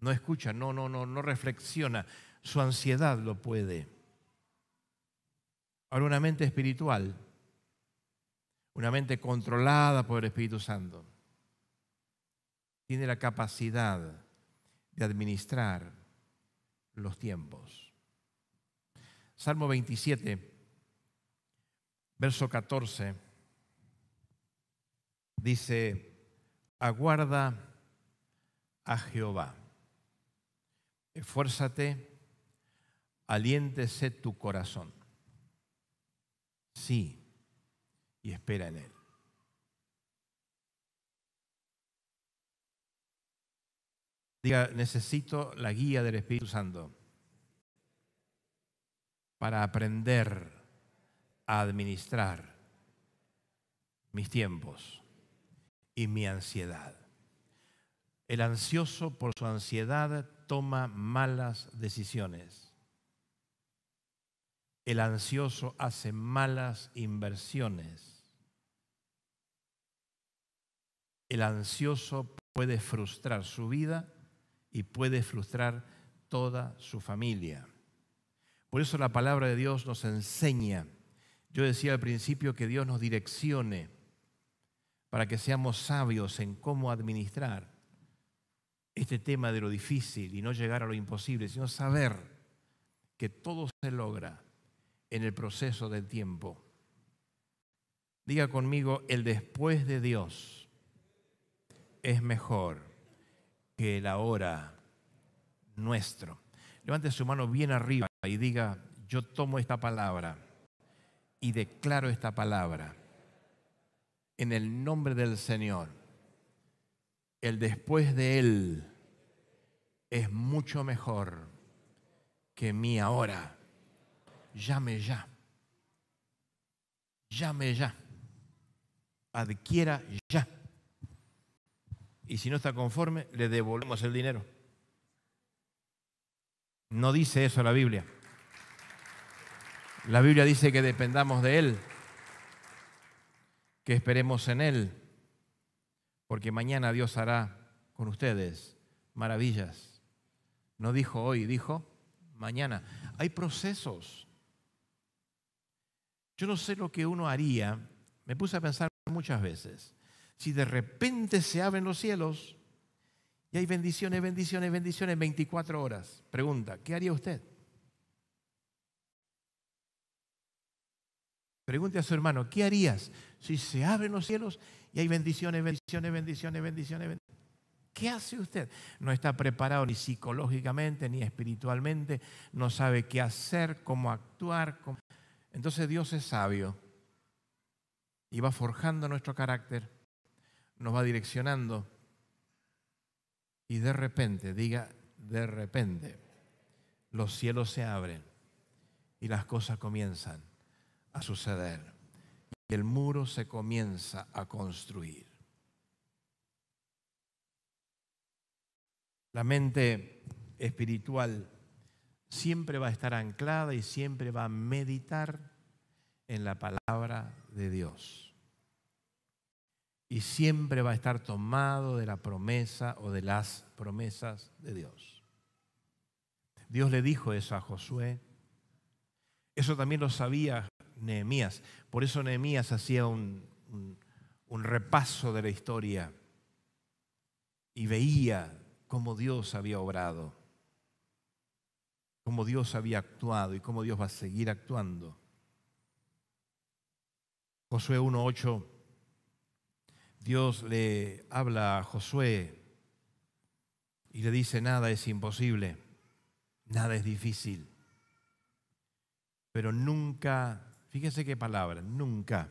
No escucha, no, no, no, no reflexiona. Su ansiedad lo puede. Ahora una mente espiritual una mente controlada por el Espíritu Santo, tiene la capacidad de administrar los tiempos. Salmo 27, verso 14, dice, aguarda a Jehová, esfuérzate, aliéntese tu corazón. Sí, y espera en Él. Diga, necesito la guía del Espíritu Santo para aprender a administrar mis tiempos y mi ansiedad. El ansioso por su ansiedad toma malas decisiones. El ansioso hace malas inversiones. el ansioso puede frustrar su vida y puede frustrar toda su familia. Por eso la palabra de Dios nos enseña. Yo decía al principio que Dios nos direccione para que seamos sabios en cómo administrar este tema de lo difícil y no llegar a lo imposible, sino saber que todo se logra en el proceso del tiempo. Diga conmigo el después de Dios es mejor que el ahora nuestro. Levante su mano bien arriba y diga, yo tomo esta palabra y declaro esta palabra en el nombre del Señor. El después de Él es mucho mejor que mi ahora. Llame ya. Llame ya. Adquiera ya y si no está conforme, le devolvemos el dinero. No dice eso la Biblia. La Biblia dice que dependamos de Él, que esperemos en Él, porque mañana Dios hará con ustedes maravillas. No dijo hoy, dijo mañana. Hay procesos. Yo no sé lo que uno haría. Me puse a pensar muchas veces. Si de repente se abren los cielos y hay bendiciones, bendiciones, bendiciones 24 horas, pregunta, ¿qué haría usted? Pregunte a su hermano, ¿qué harías si se abren los cielos y hay bendiciones, bendiciones, bendiciones, bendiciones? ¿Qué hace usted? No está preparado ni psicológicamente ni espiritualmente, no sabe qué hacer, cómo actuar. Entonces Dios es sabio y va forjando nuestro carácter nos va direccionando. Y de repente, diga, de repente, los cielos se abren y las cosas comienzan a suceder. Y el muro se comienza a construir. La mente espiritual siempre va a estar anclada y siempre va a meditar en la palabra de Dios y siempre va a estar tomado de la promesa o de las promesas de Dios. Dios le dijo eso a Josué. Eso también lo sabía Nehemías. Por eso Nehemías hacía un, un repaso de la historia y veía cómo Dios había obrado, cómo Dios había actuado y cómo Dios va a seguir actuando. Josué 1.8 Dios le habla a Josué y le dice, nada es imposible, nada es difícil, pero nunca, fíjese qué palabra, nunca,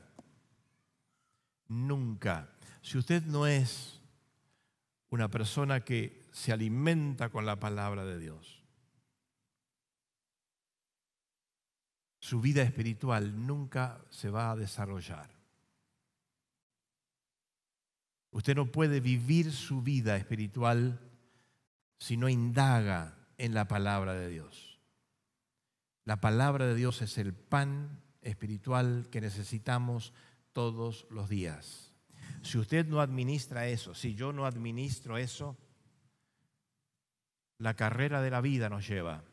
nunca, si usted no es una persona que se alimenta con la palabra de Dios, su vida espiritual nunca se va a desarrollar. Usted no puede vivir su vida espiritual si no indaga en la palabra de Dios. La palabra de Dios es el pan espiritual que necesitamos todos los días. Si usted no administra eso, si yo no administro eso, la carrera de la vida nos lleva.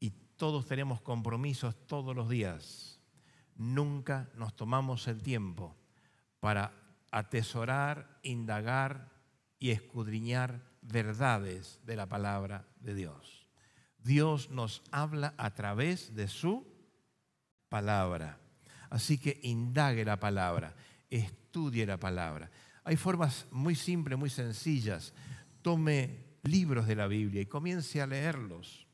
Y todos tenemos compromisos todos los días. Nunca nos tomamos el tiempo para atesorar, indagar y escudriñar verdades de la palabra de Dios. Dios nos habla a través de su palabra. Así que indague la palabra, estudie la palabra. Hay formas muy simples, muy sencillas. Tome libros de la Biblia y comience a leerlos.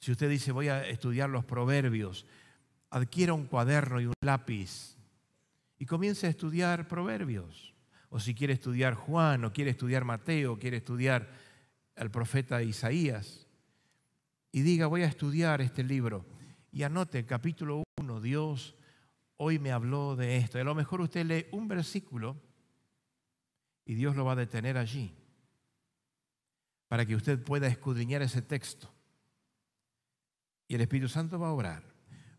Si usted dice voy a estudiar los proverbios, adquiera un cuaderno y un lápiz y comience a estudiar Proverbios. O si quiere estudiar Juan, o quiere estudiar Mateo, quiere estudiar al profeta Isaías. Y diga, voy a estudiar este libro. Y anote, capítulo 1, Dios hoy me habló de esto. a lo mejor usted lee un versículo y Dios lo va a detener allí para que usted pueda escudriñar ese texto. Y el Espíritu Santo va a orar.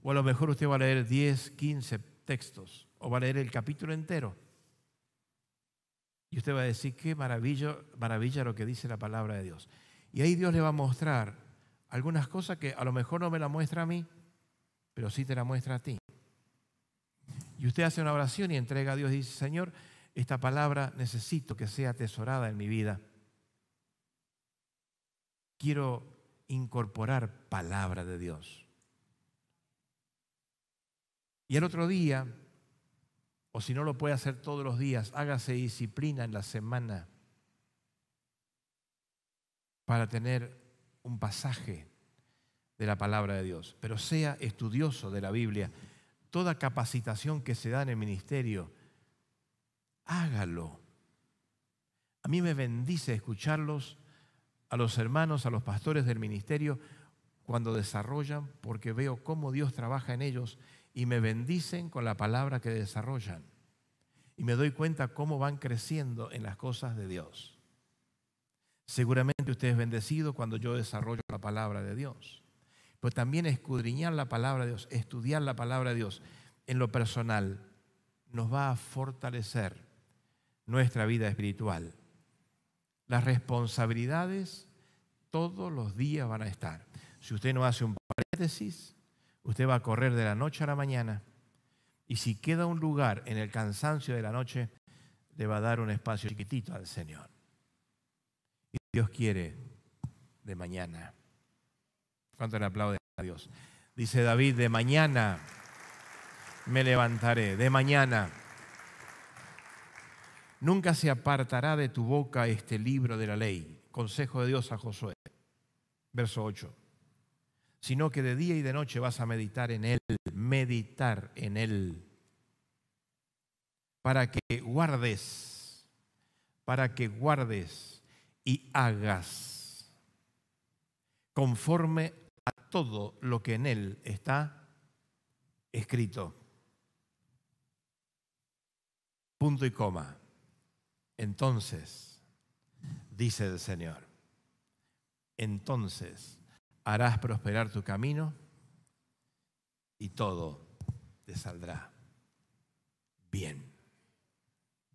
O a lo mejor usted va a leer 10, 15 textos o va a leer el capítulo entero. Y usted va a decir, qué maravilla, lo que dice la palabra de Dios. Y ahí Dios le va a mostrar algunas cosas que a lo mejor no me la muestra a mí, pero sí te la muestra a ti. Y usted hace una oración y entrega a Dios y dice, Señor, esta palabra necesito que sea atesorada en mi vida. Quiero incorporar palabra de Dios. Y el otro día o si no lo puede hacer todos los días, hágase disciplina en la semana para tener un pasaje de la palabra de Dios. Pero sea estudioso de la Biblia. Toda capacitación que se da en el ministerio, hágalo. A mí me bendice escucharlos, a los hermanos, a los pastores del ministerio, cuando desarrollan, porque veo cómo Dios trabaja en ellos y me bendicen con la palabra que desarrollan. Y me doy cuenta cómo van creciendo en las cosas de Dios. Seguramente usted es bendecido cuando yo desarrollo la palabra de Dios. Pues también escudriñar la palabra de Dios, estudiar la palabra de Dios en lo personal, nos va a fortalecer nuestra vida espiritual. Las responsabilidades todos los días van a estar. Si usted no hace un paréntesis, Usted va a correr de la noche a la mañana y si queda un lugar en el cansancio de la noche, le va a dar un espacio chiquitito al Señor. Y Dios quiere de mañana. ¿Cuánto le aplaude a Dios? Dice David, de mañana me levantaré, de mañana. Nunca se apartará de tu boca este libro de la ley. Consejo de Dios a Josué. Verso 8 sino que de día y de noche vas a meditar en Él, meditar en Él, para que guardes, para que guardes y hagas conforme a todo lo que en Él está escrito. Punto y coma. Entonces, dice el Señor, entonces harás prosperar tu camino y todo te saldrá bien.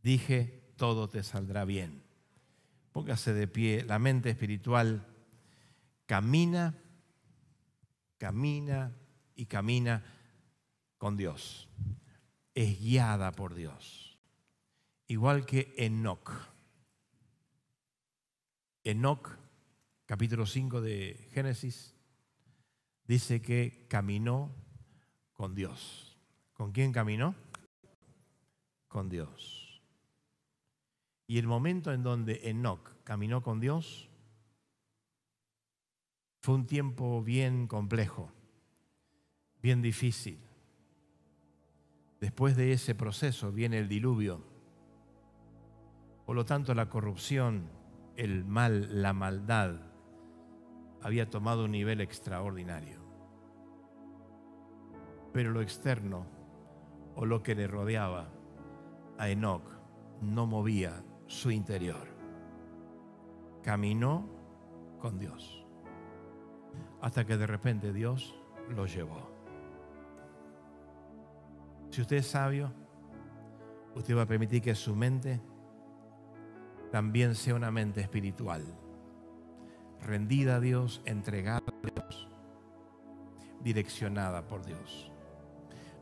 Dije, todo te saldrá bien. Póngase de pie, la mente espiritual camina, camina y camina con Dios. Es guiada por Dios. Igual que Enoch. Enoch capítulo 5 de Génesis, dice que caminó con Dios. ¿Con quién caminó? Con Dios. Y el momento en donde Enoch caminó con Dios fue un tiempo bien complejo, bien difícil. Después de ese proceso viene el diluvio. Por lo tanto, la corrupción, el mal, la maldad, había tomado un nivel extraordinario. Pero lo externo o lo que le rodeaba a Enoch no movía su interior. Caminó con Dios. Hasta que de repente Dios lo llevó. Si usted es sabio, usted va a permitir que su mente también sea una mente espiritual rendida a Dios, entregada a Dios, direccionada por Dios.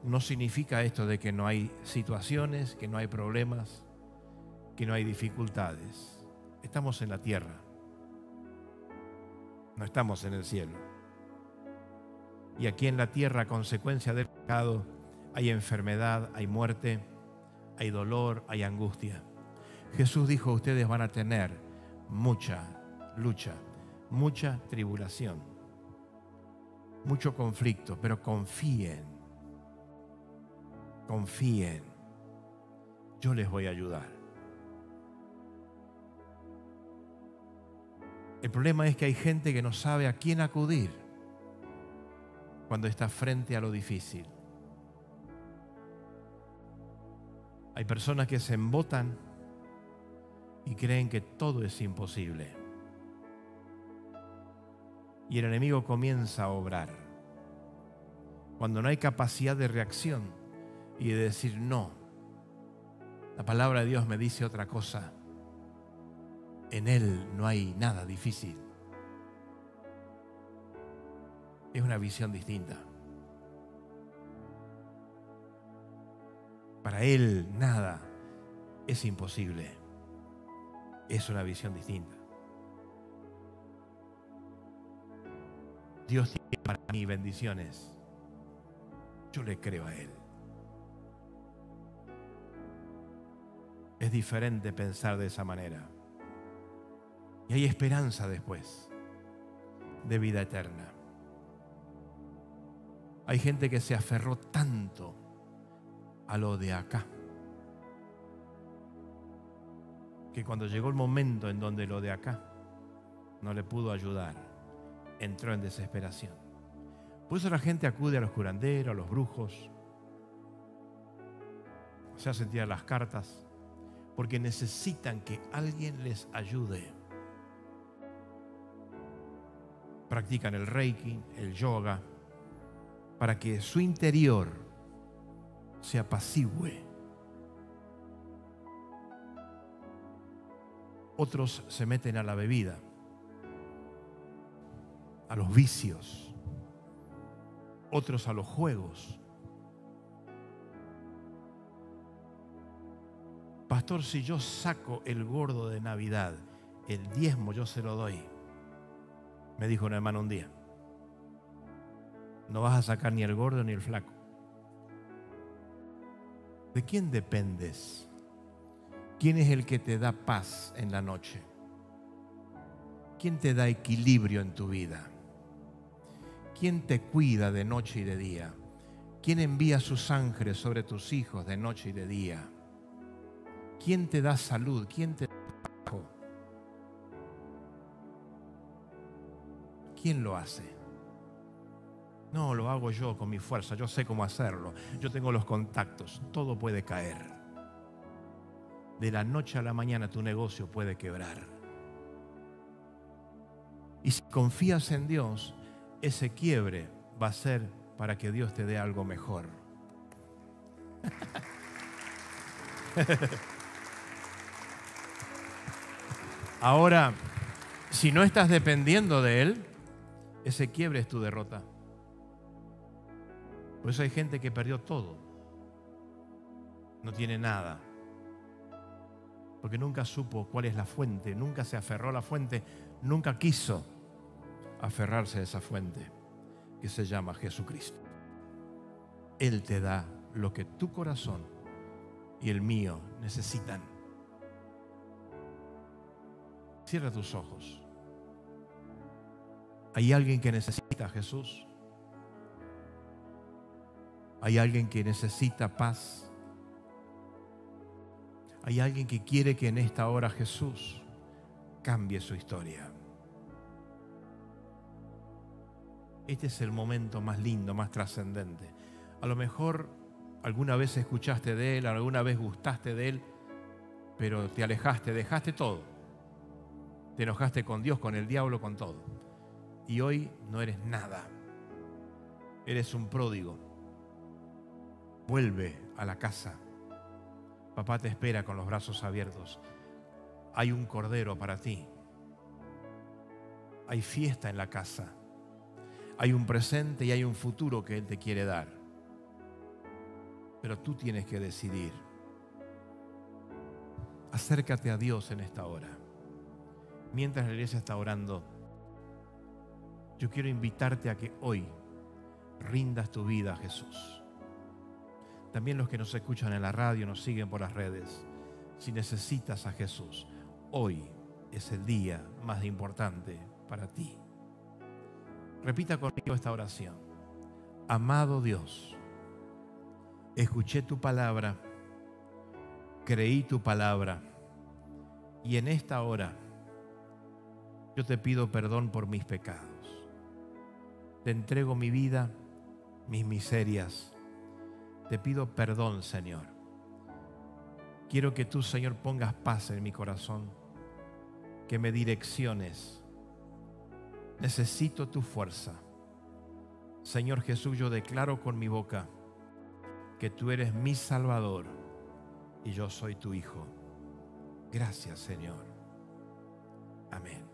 No significa esto de que no hay situaciones, que no hay problemas, que no hay dificultades. Estamos en la tierra, no estamos en el cielo. Y aquí en la tierra, a consecuencia del pecado, hay enfermedad, hay muerte, hay dolor, hay angustia. Jesús dijo, ustedes van a tener mucha lucha mucha tribulación, mucho conflicto, pero confíen, confíen, yo les voy a ayudar. El problema es que hay gente que no sabe a quién acudir cuando está frente a lo difícil. Hay personas que se embotan y creen que todo es imposible y el enemigo comienza a obrar. Cuando no hay capacidad de reacción y de decir no, la palabra de Dios me dice otra cosa. En Él no hay nada difícil. Es una visión distinta. Para Él nada es imposible. Es una visión distinta. Dios tiene para mí bendiciones. Yo le creo a Él. Es diferente pensar de esa manera. Y hay esperanza después de vida eterna. Hay gente que se aferró tanto a lo de acá que cuando llegó el momento en donde lo de acá no le pudo ayudar, entró en desesperación. Por eso la gente acude a los curanderos, a los brujos, se hacen tirar las cartas, porque necesitan que alguien les ayude. Practican el reiki, el yoga, para que su interior se apacigüe. Otros se meten a la bebida a los vicios, otros a los juegos. Pastor, si yo saco el gordo de Navidad, el diezmo yo se lo doy. Me dijo una hermano un día, no vas a sacar ni el gordo ni el flaco. ¿De quién dependes? ¿Quién es el que te da paz en la noche? ¿Quién te da equilibrio en tu vida? ¿Quién te cuida de noche y de día? ¿Quién envía sus ángeles sobre tus hijos de noche y de día? ¿Quién te da salud? ¿Quién te da trabajo? ¿Quién lo hace? No, lo hago yo con mi fuerza, yo sé cómo hacerlo, yo tengo los contactos, todo puede caer. De la noche a la mañana tu negocio puede quebrar. Y si confías en Dios, ese quiebre va a ser para que Dios te dé algo mejor. Ahora, si no estás dependiendo de Él, ese quiebre es tu derrota. Por eso hay gente que perdió todo. No tiene nada. Porque nunca supo cuál es la fuente, nunca se aferró a la fuente, nunca quiso aferrarse a esa fuente que se llama Jesucristo. Él te da lo que tu corazón y el mío necesitan. Cierra tus ojos. Hay alguien que necesita a Jesús. Hay alguien que necesita paz. Hay alguien que quiere que en esta hora Jesús cambie su historia. Este es el momento más lindo, más trascendente. A lo mejor alguna vez escuchaste de Él, alguna vez gustaste de Él, pero te alejaste, dejaste todo. Te enojaste con Dios, con el diablo, con todo. Y hoy no eres nada. Eres un pródigo. Vuelve a la casa. Papá te espera con los brazos abiertos. Hay un cordero para ti. Hay fiesta en la casa hay un presente y hay un futuro que Él te quiere dar. Pero tú tienes que decidir. Acércate a Dios en esta hora. Mientras la iglesia está orando, yo quiero invitarte a que hoy rindas tu vida a Jesús. También los que nos escuchan en la radio, nos siguen por las redes. Si necesitas a Jesús, hoy es el día más importante para ti. Repita conmigo esta oración. Amado Dios, escuché tu palabra, creí tu palabra y en esta hora yo te pido perdón por mis pecados. Te entrego mi vida, mis miserias. Te pido perdón, Señor. Quiero que tú, Señor, pongas paz en mi corazón, que me direcciones Necesito tu fuerza. Señor Jesús, yo declaro con mi boca que tú eres mi Salvador y yo soy tu Hijo. Gracias, Señor. Amén.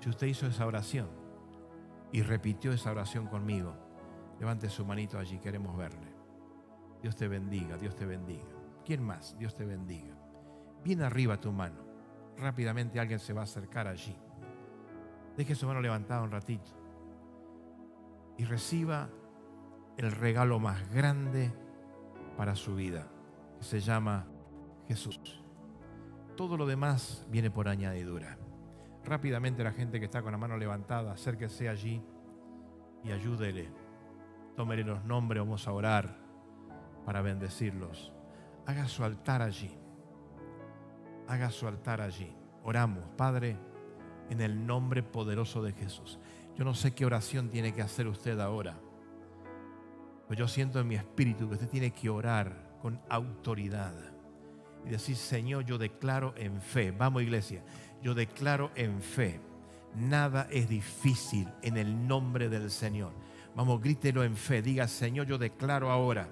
Si usted hizo esa oración y repitió esa oración conmigo, levante su manito allí, queremos verle. Dios te bendiga, Dios te bendiga. ¿Quién más? Dios te bendiga. viene arriba tu mano. Rápidamente alguien se va a acercar allí. Deje su mano levantada un ratito. Y reciba el regalo más grande para su vida, que se llama Jesús. Todo lo demás viene por añadidura. Rápidamente la gente que está con la mano levantada, acérquese allí y ayúdele. Tómele los nombres, vamos a orar para bendecirlos. Haga su altar allí. Haga su altar allí. Oramos, Padre en el nombre poderoso de Jesús. Yo no sé qué oración tiene que hacer usted ahora, pero yo siento en mi espíritu que usted tiene que orar con autoridad y decir, Señor, yo declaro en fe, vamos iglesia, yo declaro en fe, nada es difícil en el nombre del Señor. Vamos, grítelo en fe, diga, Señor, yo declaro ahora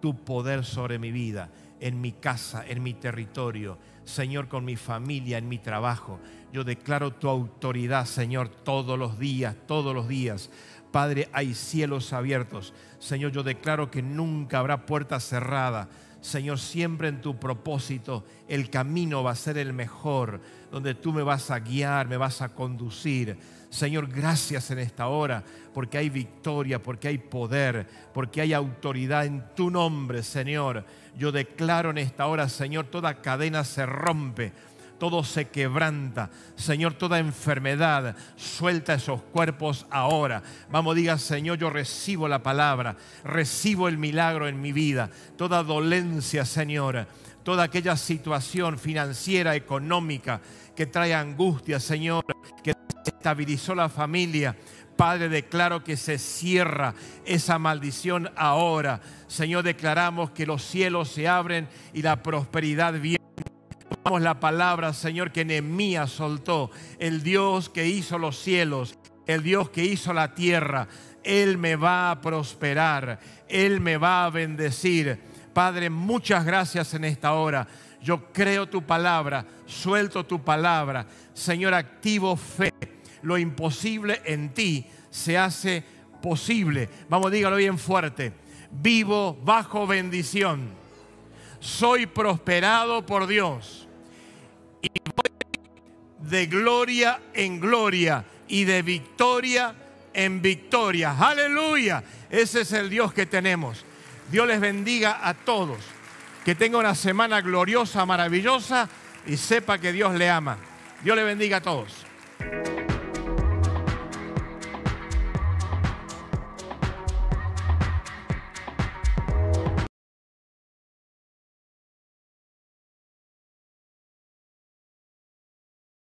tu poder sobre mi vida, en mi casa, en mi territorio Señor, con mi familia, en mi trabajo. Yo declaro tu autoridad, Señor, todos los días, todos los días. Padre, hay cielos abiertos. Señor, yo declaro que nunca habrá puerta cerrada. Señor, siempre en tu propósito el camino va a ser el mejor, donde tú me vas a guiar, me vas a conducir. Señor, gracias en esta hora, porque hay victoria, porque hay poder, porque hay autoridad en tu nombre, Señor. Yo declaro en esta hora, Señor, toda cadena se rompe todo se quebranta. Señor, toda enfermedad, suelta esos cuerpos ahora. Vamos, diga, Señor, yo recibo la palabra, recibo el milagro en mi vida. Toda dolencia, Señor, toda aquella situación financiera, económica, que trae angustia, Señor, que estabilizó la familia. Padre, declaro que se cierra esa maldición ahora. Señor, declaramos que los cielos se abren y la prosperidad viene. Tomamos la palabra, Señor, que enemía soltó, el Dios que hizo los cielos, el Dios que hizo la tierra. Él me va a prosperar, Él me va a bendecir. Padre, muchas gracias en esta hora. Yo creo tu palabra, suelto tu palabra. Señor, activo fe lo imposible en ti se hace posible. Vamos, dígalo bien fuerte. Vivo bajo bendición. Soy prosperado por Dios. Y voy de gloria en gloria y de victoria en victoria. Aleluya. Ese es el Dios que tenemos. Dios les bendiga a todos. Que tenga una semana gloriosa, maravillosa y sepa que Dios le ama. Dios le bendiga a todos.